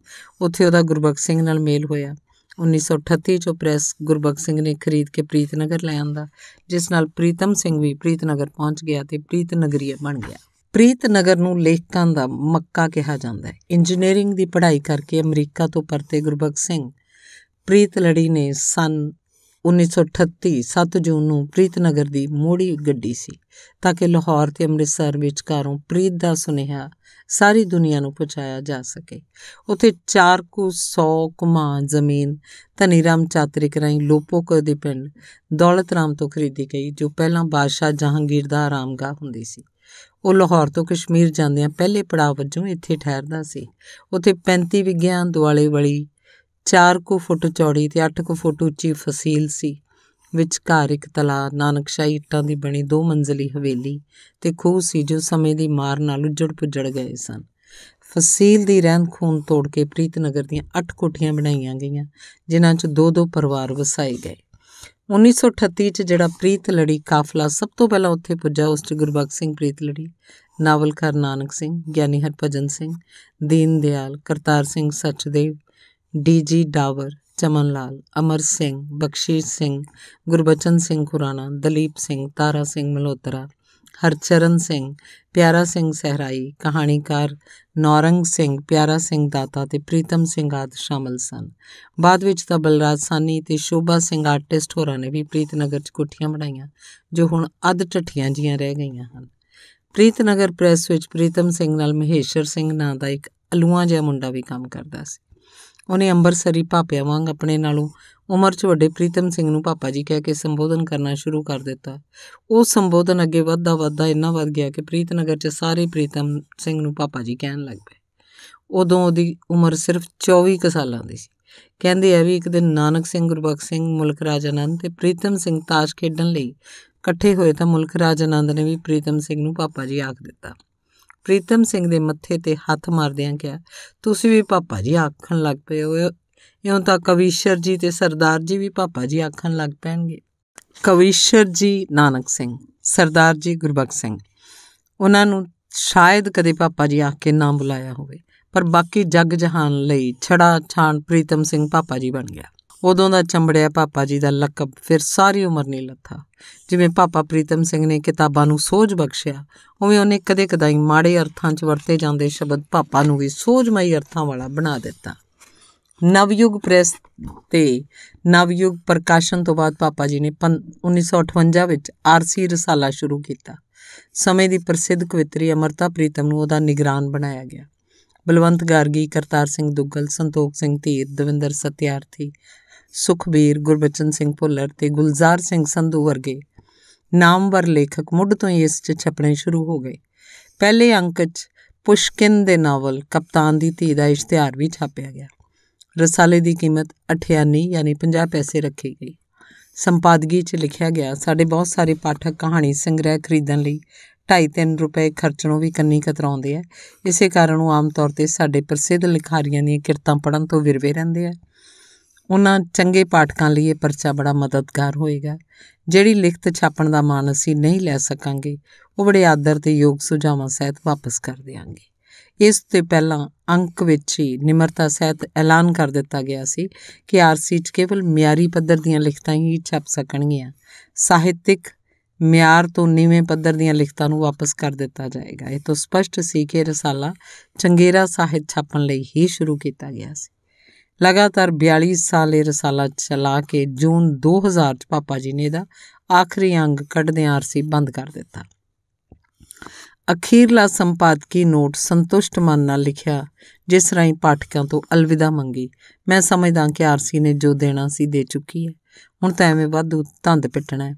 ਉੱਥੇ ਉਹਦਾ ਗੁਰਬਖਸ਼ ਸਿੰਘ ਨਾਲ ਮੇਲ ਹੋਇਆ 1938 ਚ ਪ੍ਰੈਸ ਗੁਰਬਖਸ਼ ਸਿੰਘ ਨੇ ਖਰੀਦ ਕੇ ਪ੍ਰੀਤਨਗਰ ਲੈ ਆਂਦਾ ਜਿਸ ਨਾਲ ਪ੍ਰੀਤਮ ਸਿੰਘ ਵੀ ਪ੍ਰੀਤਨਗਰ ਪਹੁੰਚ ਗਿਆ ਤੇ ਪ੍ਰੀਤਨਗਰੀਏ ਬਣ ਗਿਆ ਪ੍ਰੀਤਨਗਰ ਨੂੰ ਲੇਖਕਾਂ ਦਾ ਮੱਕਾ ਕਿਹਾ ਜਾਂਦਾ ਹੈ ਇੰਜੀਨੀਅਰਿੰਗ ਦੀ ਪੜ੍ਹਾਈ ਕਰਕੇ ਅਮਰੀਕਾ ਤੋਂ ਪਰਤੇ ਗੁਰਬਖਸ਼ ਸਿੰਘ ਪ੍ਰੀਤ ਲੜੀ ਨੇ ਸਨ 1938 7 ਜੂਨ ਨੂੰ ਪ੍ਰੀਤਨਗਰ ਦੀ ਮੋੜੀ ਗੱਡੀ ਸੀ ਤਾਂ ਕਿ ਲਾਹੌਰ ਤੇ ਅੰਮ੍ਰਿਤਸਰ ਵਿਚਕਾਰੋਂ ਪ੍ਰੀਤ ਦਾ ਸੁਨੇਹਾ ਸਾਰੀ ਦੁਨੀਆ ਨੂੰ ਪਹੁੰਚਾਇਆ ਜਾ ਸਕੇ ਉਥੇ 4 ਕੁ 100 ਕੁਮਾਂ ਜ਼ਮੀਨ ਧਨੀਰਾਮ ਚਾਤਰਿਕ ਰਾਈ ਲੋਪੋਕ ਦੇ ਪਿੰਡ ਦੌਲਤਰਾਮ ਤੋਂ ਖਰੀਦੀ ਗਈ ਜੋ ਪਹਿਲਾਂ ਬਾਦਸ਼ਾਹ ਜਹਾਂਗੀਰ ਦਾ ਆਰਾਮਗਾਹ ਹੁੰਦੀ ਸੀ ਉਹ ਲਾਹੌਰ ਤੋਂ ਕਸ਼ਮੀਰ ਜਾਂਦਿਆਂ ਪਹਿਲੇ ਪੜਾਅ ਵੱਜੋਂ ਇੱਥੇ ਠਹਿਰਦਾ ਸੀ ਉਥੇ 35 ਵਿਗਿਆਨ ਦੁਆਲੇ ਵਾਲੀ 4 ਕੋ ਫੁੱਟ ਚੌੜੀ ਤੇ 8 ਕੋ ਫੁੱਟ ਉੱਚੀ ਫਸੀਲ ਸੀ ਵਿਚਕਾਰ ਇੱਕ ਤਲਾ ਨਾਨਕਸ਼ਾਹੀ ਇੱਟਾਂ ਦੀ ਬਣੀ ਦੋ ਮੰਜ਼ਲੀ ਹਵੇਲੀ ਤੇ ਖੂਹ ਸੀ ਜੋ ਸਮੇਂ ਦੀ ਮਾਰ ਨਾਲ ਉੱਜੜ ਪੁੱਜੜ ਗਏ ਸਨ ਫਸੀਲ ਦੀ ਰਹਿੰਦ ਖੂਨ ਤੋੜ ਕੇ ਪ੍ਰੀਤਨਗਰ ਦੀਆਂ 8 ਕੋਠੀਆਂ ਬਣਾਈਆਂ ਗਈਆਂ ਜਿਨ੍ਹਾਂ 'ਚ ਦੋ ਦੋ ਪਰਿਵਾਰ ਵਸਾਏ ਗਏ 1938 'ਚ ਜਿਹੜਾ ਪ੍ਰੀਤ ਲੜੀ ਕਾਫਲਾ ਸਭ ਤੋਂ ਪਹਿਲਾਂ ਉੱਥੇ ਪੁੱਜਾ ਉਸ 'ਚ ਗੁਰਬਖਸ਼ ਸਿੰਘ ਪ੍ਰੀਤ ਲੜੀ ਨਾਵਲਕਾਰ ਨਾਨਕ ਸਿੰਘ ਗਿਆਨੀ ਹਰਪਜਨ ਸਿੰਘ ਦੀਨ ਦਿਆਲ ਕਰਤਾਰ ਸਿੰਘ ਸੱਚਦੇਵ ਡੀਜੀ ਡਾਵਰ ਚਮਨ ਲਾਲ ਅਮਰ ਸਿੰਘ ਬਖਸ਼ੀਸ਼ ਸਿੰਘ ਗੁਰਬਚਨ ਸਿੰਘ ਖੁਰਾਣਾ ਦਲੀਪ ਸਿੰਘ ਤਾਰਾ ਸਿੰਘ ਮਲੋਤਰਾ ਹਰਚਰਨ ਸਿੰਘ ਪਿਆਰਾ ਸਿੰਘ ਸਹਰਾਈ ਕਹਾਣੀਕਾਰ ਨੌਰੰਗ ਸਿੰਘ ਪਿਆਰਾ ਸਿੰਘ ਦਾਤਾ ਤੇ ਪ੍ਰੀਤਮ ਸਿੰਘ ਆਦ ਸ਼ਾਮਲ ਸਨ ਬਾਅਦ ਵਿੱਚ ਤਾਂ ਬਲਰਾਜ ਸਾਨੀ ਤੇ ਸ਼ੋਭਾ ਸਿੰਘ ਆਰਟਿਸਟ ਹੋਰਾਂ ਨੇ ਵੀ ਪ੍ਰੀਤਨਗਰ 'ਚ ਕੋਠੀਆਂ ਬਣਾਈਆਂ ਜੋ ਹੁਣ ਅੱਧ ਟੱਠੀਆਂ ਜੀਆਂ ਰਹਿ ਗਈਆਂ ਹਨ ਪ੍ਰੀਤਨਗਰ ਪ੍ਰੈਸ ਵਿੱਚ ਪ੍ਰੀਤਮ ਸਿੰਘ ਨਾਲ ਮਹੇਸ਼ਰ ਸਿੰਘ ਨਾਂ ਦਾ ਇੱਕ ਅਲੂਆਂ ਜਿਹਾ ਮੁੰਡਾ ਵੀ ਕੰਮ ਕਰਦਾ ਸੀ ਉਹਨੇ ਅੰਮ੍ਰਿਤਸਰੀ ਭਾਪਿਆਂ ਵਾਂਗ ਆਪਣੇ ਨਾਲੋਂ ਉਮਰ 'ਚ ਵੱਡੇ ਪ੍ਰੀਤਮ ਸਿੰਘ ਨੂੰ ਪਾਪਾ ਜੀ ਕਹਿ ਕੇ ਸੰਬੋਧਨ ਕਰਨਾ ਸ਼ੁਰੂ ਕਰ ਦਿੱਤਾ ਉਹ ਸੰਬੋਧਨ ਅੱਗੇ ਵੱਧਦਾ ਵੱਧਦਾ ਇੰਨਾ ਵੱਧ ਗਿਆ ਕਿ ਪ੍ਰੀਤਨਗਰ 'ਚ ਸਾਰੇ ਪ੍ਰੀਤਮ ਸਿੰਘ ਨੂੰ ਪਾਪਾ ਜੀ ਕਹਿਣ ਲੱਗ ਪਏ ਉਦੋਂ ਉਹਦੀ ਉਮਰ ਸਿਰਫ 24 ਕੁ ਸਾਲਾਂ ਦੀ ਸੀ ਕਹਿੰਦੇ ਆ ਵੀ ਇੱਕ ਦਿਨ ਨਾਨਕ ਸਿੰਘ ਗੁਰਬਖਸ਼ ਸਿੰਘ ਮੁਲਕ ਰਾਜ ਆਨੰਦ ਤੇ ਪ੍ਰੀਤਮ ਸਿੰਘ ਤਾਸ਼ ਖੇਡਣ ਲਈ ਇਕੱਠੇ ਹੋਏ ਤਾਂ ਮੁਲਕ ਰਾਜ ਆਨੰਦ ਨੇ ਵੀ ਪ੍ਰੀਤਮ ਸਿੰਘ ਨੂੰ ਪਾਪਾ ਜੀ ਆਖ ਦਿੱਤਾ ਪ੍ਰੀਤਮ ਸਿੰਘ ਦੇ ਮੱਥੇ ਤੇ ਹੱਥ ਮਾਰਦਿਆਂ ਕਿਹਾ ਤੁਸੀਂ ਵੀ ਪਾਪਾ ਜੀ ਆਖਣ ਲੱਗ ਪਏ ਹੋ ਇਉਂ ਤਾਂ ਕਵੀਸ਼ਰ ਜੀ ਤੇ ਸਰਦਾਰ ਜੀ ਵੀ ਪਾਪਾ ਜੀ ਆਖਣ ਲੱਗ ਪੈਣਗੇ ਕਵੀਸ਼ਰ ਜੀ ਨਾਨਕ ਸਿੰਘ ਸਰਦਾਰ ਜੀ ਗੁਰਬਖਸ਼ ਸਿੰਘ ਉਹਨਾਂ ਨੂੰ ਸ਼ਾਇਦ ਕਦੇ ਪਾਪਾ ਜੀ ਆਖ ਕੇ ਨਾ ਬੁਲਾਇਆ ਹੋਵੇ ਪਰ ਬਾਕੀ ਜੱਗ ਜਹਾਨ ਲਈ ਛੜਾ ਛਾਣ ਪ੍ਰੀਤਮ ਸਿੰਘ ਪਾਪਾ ਜੀ ਬਣ ਗਿਆ ਉਦੋਂ ਦਾ ਚੰਬੜਿਆ ਪਾਪਾ ਜੀ ਦਾ ਲਕਬ ਫਿਰ ਸਾਰੀ ਉਮਰ ਨਹੀਂ ਲੱਥਾ ਜਿਵੇਂ ਪਾਪਾ ਪ੍ਰੀਤਮ ਸਿੰਘ ਨੇ ਕਿਤਾਬਾਂ ਨੂੰ ਸੋਝ ਬਖਸ਼ਿਆ ਉਵੇਂ ਉਹਨੇ ਕਦੇ-ਕਦਾਈ ਮਾੜੇ ਅਰਥਾਂ 'ਚ ਵਰਤੇ ਜਾਂਦੇ ਸ਼ਬਦ ਪਾਪਾ ਨੂੰ ਵੀ ਸੋਝਮਈ ਅਰਥਾਂ ਵਾਲਾ ਬਣਾ ਦਿੱਤਾ ਨਵਯੁਗ ਪ੍ਰੈਸ ਤੇ ਨਵਯੁਗ ਪ੍ਰਕਾਸ਼ਨ ਤੋਂ ਬਾਅਦ ਪਾਪਾ ਜੀ ਨੇ 1958 ਵਿੱਚ ਆਰਸੀ ਰਸਾਲਾ ਸ਼ੁਰੂ ਕੀਤਾ ਸਮੇਂ ਦੀ ਪ੍ਰਸਿੱਧ ਕਵਿਤਰੀ ਅਮਰਤਾ ਪ੍ਰੀਤਮ ਨੂੰ ਉਹਦਾ ਨਿਗਰਾਨ ਬਣਾਇਆ ਗਿਆ ਬਲਵੰਤ ਗਾਰਗੀ ਕਰਤਾਰ ਸਿੰਘ ਦੁੱਗਲ ਸੰਤੋਖ ਸਿੰਘ ਧੀਰ ਦਵਿੰਦਰ ਸਤਿਆਰਥੀ ਸੁਖਬੀਰ ਗੁਰਬਚਨ ਸਿੰਘ ਭੁੱਲਰ ਤੇ ਗੁਲਜ਼ਾਰ ਸਿੰਘ ਸੰਧੂ ਵਰਗੇ ਨਾਮਵਰ ਲੇਖਕ ਮੁੱਢ ਤੋਂ ਹੀ ਇਸ 'ਚ ਛਪਣੇ ਸ਼ੁਰੂ ਹੋ ਗਏ ਪਹਿਲੇ ਅੰਕ 'ਚ ਪੁਸ਼ਕਿਨ ਦੇ ਨਾਵਲ ਕਪਤਾਨ ਦੀ ਧੀ ਦਾ ਇਸ਼ਤਿਹਾਰ ਵੀ ਛਾਪਿਆ ਗਿਆ ਰਸਾਲੇ ਦੀ ਕੀਮਤ 98 ਯਾਨੀ 50 ਪੈਸੇ ਰੱਖੀ ਗਈ ਸੰਪਾਦਗੀ 'ਚ ਲਿਖਿਆ ਗਿਆ ਸਾਡੇ ਬਹੁਤ ਸਾਰੇ ਪਾਠਕ ਕਹਾਣੀ ਸੰਗ੍ਰਹਿ ਖਰੀਦਣ ਲਈ 2.5-3 ਰੁਪਏ ਖਰਚਣੋਂ ਵੀ ਕੰਨੀ ਕਤਰਾਉਂਦੇ ਆ ਇਸੇ ਕਾਰਨ ਉਹ ਆਮ ਤੌਰ ਤੇ ਸਾਡੇ ਪ੍ਰਸਿੱਧ ਲਿਖਾਰੀਆਂ ਦੀਆਂ ਕਿਰਤਾਂ ਪੜਨ ਤੋਂ ਵਿਰਵੇ ਰਹਿੰਦੇ ਆ ਉਹਨਾਂ ਚੰਗੇ ਪਾਠਕਾਂ ਲਈ ਇਹ ਪਰਚਾ ਬੜਾ ਮਦਦਗਾਰ ਹੋਏਗਾ ਜਿਹੜੀ ਲਿਖਤ ਛਾਪਣ ਦਾ ਮਾਨ ਅਸੀਂ ਨਹੀਂ ਲੈ ਸਕਾਂਗੇ ਉਹ ਬੜੇ ਆਦਰ ਤੇ ਯੋਗ ਸੁਝਾਵਾਂ ਸਹਿਤ ਵਾਪਸ ਕਰ ਦੇਵਾਂਗੇ ਇਸ ਤੋਂ ਪਹਿਲਾਂ ਅੰਕ ਵਿੱਚ ਹੀ ਨਿਮਰਤਾ ਸਹਿਤ ਐਲਾਨ ਕਰ ਦਿੱਤਾ ਗਿਆ ਸੀ ਕਿ ਆਰਸੀ 'ਚ ਕੇਵਲ ਮਿਆਰੀ ਪੱਧਰ ਦੀਆਂ ਲਿਖਤਾਂ ਹੀ ਛਪ ਸਕਣਗੀਆਂ ਸਾਹਿਤਿਕ ਮਿਆਰ ਤੋਂ ਨੀਵੇਂ ਪੱਧਰ ਦੀਆਂ ਲਿਖਤਾਂ ਨੂੰ ਵਾਪਸ ਕਰ ਦਿੱਤਾ ਜਾਏਗਾ ਇਹ ਤੋਂ ਸਪਸ਼ਟ ਸੀ ਕਿ ਰਸਾਲਾ ਚੰਗੇਰਾ ਸਾਹਿਤ ਛਾਪਣ ਲਈ ਹੀ ਸ਼ੁਰੂ ਕੀਤਾ ਗਿਆ ਸੀ ਲਗਾਤਾਰ 42 ਸਾਲ ਇਹ ਰਸਾਲਾ ਚਲਾ ਕੇ ਜੂਨ 2000 ਚ ਪਾਪਾ ਜੀ ਨੇ ਇਹਦਾ ਆਖਰੀ ਅੰਗ ਕੱਢਦਿਆਂ ਆਰਸੀ ਬੰਦ ਕਰ ਦਿੱਤਾ ਅਖੀਰਲਾ ਸੰਪਾਦਕੀ ਨੋਟ ਸੰਤੁਸ਼ਟ ਮਨ ਨਾਲ ਲਿਖਿਆ ਜਿਸ ਰਾਹੀਂ ਪਾਠਕਾਂ ਤੋਂ ਅਲਵਿਦਾ ਮੰਗੀ ਮੈਂ ਸਮਝਦਾ ਕਿ ਆਰਸੀ ਨੇ ਜੋ ਦੇਣਾ ਸੀ ਦੇ ਚੁੱਕੀ ਹੈ ਹੁਣ ਤਾਂ ਐਵੇਂ ਵਾਧੂ ਧੰਦ ਪਿੱਟਣਾ ਹੈ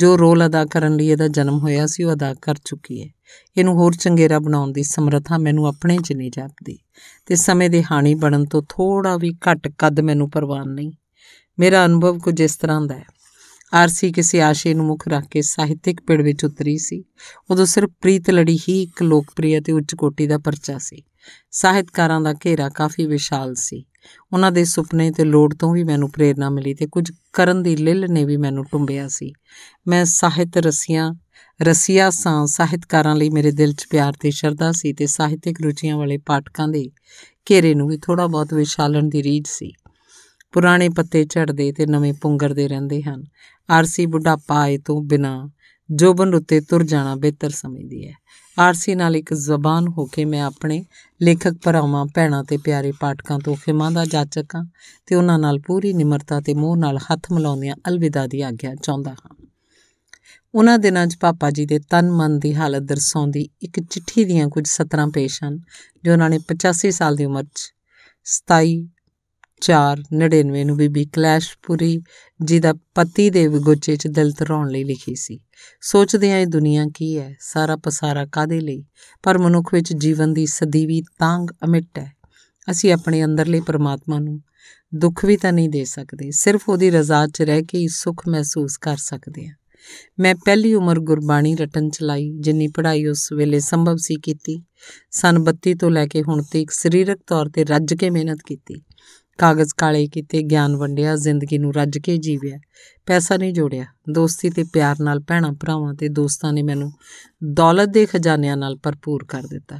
ਜੋ ਰੋਲ ਅਦਾ ਕਰਨ ਲਈ ਇਹਦਾ ਜਨਮ ਹੋਇਆ ਸੀ ਉਹ ਅਦਾ ਕਰ ਚੁੱਕੀ ਹੈ ਇਹਨੂੰ ਹੋਰ ਚੰਗੇਰਾ ਬਣਾਉਣ ਦੀ ਸਮਰੱਥਾ ਮੈਨੂੰ ਆਪਣੇ 'ਚ ਨਹੀਂ ਜਾਪਦੀ ਤੇ ਸਮੇਂ ਦੇ ਹਾਣੀ ਬਣਨ ਤੋਂ ਥੋੜਾ ਵੀ ਘੱਟ ਕੱਦ ਮੈਨੂੰ ਪਰਵਾਹ ਨਹੀਂ ਮੇਰਾ ਅਨੁਭਵ ਕੁਝ ਇਸ ਤਰ੍ਹਾਂ ਦਾ ਹੈ ਆਰਸੀ ਕਿਸੇ ਆਸ਼ੇ ਨੂੰ ਮੁਖ ਰੱਖ ਕੇ ਸਾਹਿਤਿਕ ਪਿੜ ਵਿੱਚ ਉਤਰੀ ਸੀ ਉਦੋਂ ਸਿਰਫ ਪ੍ਰੀਤ ਲੜੀ ਹੀ ਇੱਕ ਲੋਕਪ੍ਰਿਅ ਤੇ ਉੱਚ ਕੋਟੀ ਦਾ ਪਰਚਾ ਸੀ ਸਾਹਿਤਕਾਰਾਂ ਦਾ ਘੇਰਾ ਕਾਫੀ ਵਿਸ਼ਾਲ ਸੀ ਉਹਨਾਂ ਦੇ ਸੁਪਨੇ ਤੇ ਲੋੜ ਤੋਂ ਵੀ ਮੈਨੂੰ ਪ੍ਰੇਰਣਾ ਮਿਲੀ ਤੇ ਕੁਝ ਕਰਨ ਦੀ ਲਿਲ ਨੇ ਵੀ ਮੈਨੂੰ ਟੁੰਬਿਆ ਸੀ ਮੈਂ ਸਾਹਿਤ ਰਸੀਆਂ ਰਸੀਆ ਸਾਂ ਸਾਹਿਤਕਾਰਾਂ ਲਈ ਮੇਰੇ ਦਿਲ 'ਚ ਪਿਆਰ ਤੇ ਸ਼ਰਧਾ ਸੀ ਤੇ ਸਾਹਿਤਿਕ ਰੁਚੀਆਂ ਵਾਲੇ ਪਾਠਕਾਂ ਦੇ ਘੇਰੇ ਨੂੰ ਵੀ ਥੋੜਾ ਬਹੁਤ ਵਿਸ਼ਾਲਣ ਦੀ ਰੀਤ ਸੀ ਪੁਰਾਣੇ ਪੱਤੇ ਝੜਦੇ ਤੇ ਨਵੇਂ ਪੁੰਗਰਦੇ ਰਹਿੰਦੇ ਹਨ ਆਰਸੀ ਬੁਢਾਪਾ ਆਏ ਤੋਂ ਬਿਨਾ ਜੋਬਨ ਉੱਤੇ ਤੁਰ ਜਾਣਾ ਬਿਹਤਰ ਸਮਝਦੀ ਹੈ ਆਰਸੀ ਨਾਲ ਇੱਕ ਜ਼ਬਾਨ ਹੋ ਕੇ ਮੈਂ ਆਪਣੇ ਲੇਖਕ ਭਰਾਵਾਂ ਭੈਣਾਂ ਤੇ ਪਿਆਰੇ ਪਾਠਕਾਂ ਤੋਂ ਖਿਮਾ ਦਾ ਜਾਚਕਾਂ ਤੇ ਉਹਨਾਂ ਨਾਲ ਪੂਰੀ ਨਿਮਰਤਾ ਤੇ ਮੋਹ ਨਾਲ ਹੱਥ ਮਿਲਾਉਂਦਿਆਂ ਅਲਵਿਦਾ ਦੀ ਆਗਿਆ ਚਾਹੁੰਦਾ ਹਾਂ ਉਹਨਾਂ ਦਿਨਾਂ 'ਚ ਪਾਪਾ ਜੀ ਦੇ ਤਨ ਮਨ ਦੀ ਹਾਲਤ ਦਰਸਾਉਂਦੀ ਇੱਕ ਚਿੱਠੀ ਦੀਆਂ ਕੁਝ ਸਤਰਾਂ ਪੇਸ਼ ਹਨ ਜੋ ਉਹਨਾਂ ਨੇ 85 ਸਾਲ ਦੀ ਉਮਰ 'ਚ 27 499 ਨੂੰ ਬੀਬੀ ਕਲੈਸ਼ਪੁਰੀ ਜੀ ਦਾ ਪਤੀ ਦੇ ਵਿਗੋਚੇ 'ਚ ਦਿਲ ਤਰਾਉਣ ਲਈ ਲਿਖੀ ਸੀ ਸੋਚਦੇ ਆਂ ਇਹ ਦੁਨੀਆ ਕੀ ਹੈ ਸਾਰਾ ਪਸਾਰਾ ਕਾਦੇ ਲਈ ਪਰ ਮਨੁੱਖ ਵਿੱਚ ਜੀਵਨ ਦੀ ਸਦੀਵੀ ਤਾਂਗ ਅਮਿੱਟ ਹੈ ਅਸੀਂ ਆਪਣੇ ਅੰਦਰਲੇ ਪਰਮਾਤਮਾ ਨੂੰ ਦੁੱਖ ਵੀ ਤਾਂ ਨਹੀਂ ਦੇ ਸਕਦੇ ਸਿਰਫ ਉਹਦੀ ਰਜ਼ਾ 'ਚ ਰਹਿ ਕੇ ਹੀ ਸੁੱਖ ਮਹਿਸੂਸ ਕਰ ਸਕਦੇ ਆਂ ਮੈਂ ਪਹਿਲੀ ਉਮਰ ਗੁਰਬਾਣੀ ਰਟਨ ਚਲਾਈ ਜਿੰਨੀ ਪੜ੍ਹਾਈ ਉਸ ਵੇਲੇ ਸੰਭਵ ਸੀ ਕੀਤੀ ਸਨ 32 ਤੋਂ ਲੈ ਕੇ ਹੁਣ ਤੱਕ ਸਰੀਰਕ ਤੌਰ ਤੇ ਰੱਜ ਕੇ ਮਿਹਨਤ ਕੀਤੀ ਕਾਗਜ਼ ਕਾਲੇ ਕੀਤੇ ਗਿਆਨ ਵੰਡਿਆ ਜ਼ਿੰਦਗੀ ਨੂੰ ਰੱਜ ਕੇ ਜੀਵਿਆ ਪੈਸਾ ਨਹੀਂ ਜੋੜਿਆ ਦੋਸਤੀ ਤੇ ਪਿਆਰ ਨਾਲ ਭੈਣਾ ਭਰਾਵਾਂ ਤੇ ਦੋਸਤਾਂ ਨੇ ਮੈਨੂੰ ਦੌਲਤ ਦੇ ਖਜ਼ਾਨਿਆਂ ਨਾਲ ਭਰਪੂਰ ਕਰ ਦਿੱਤਾ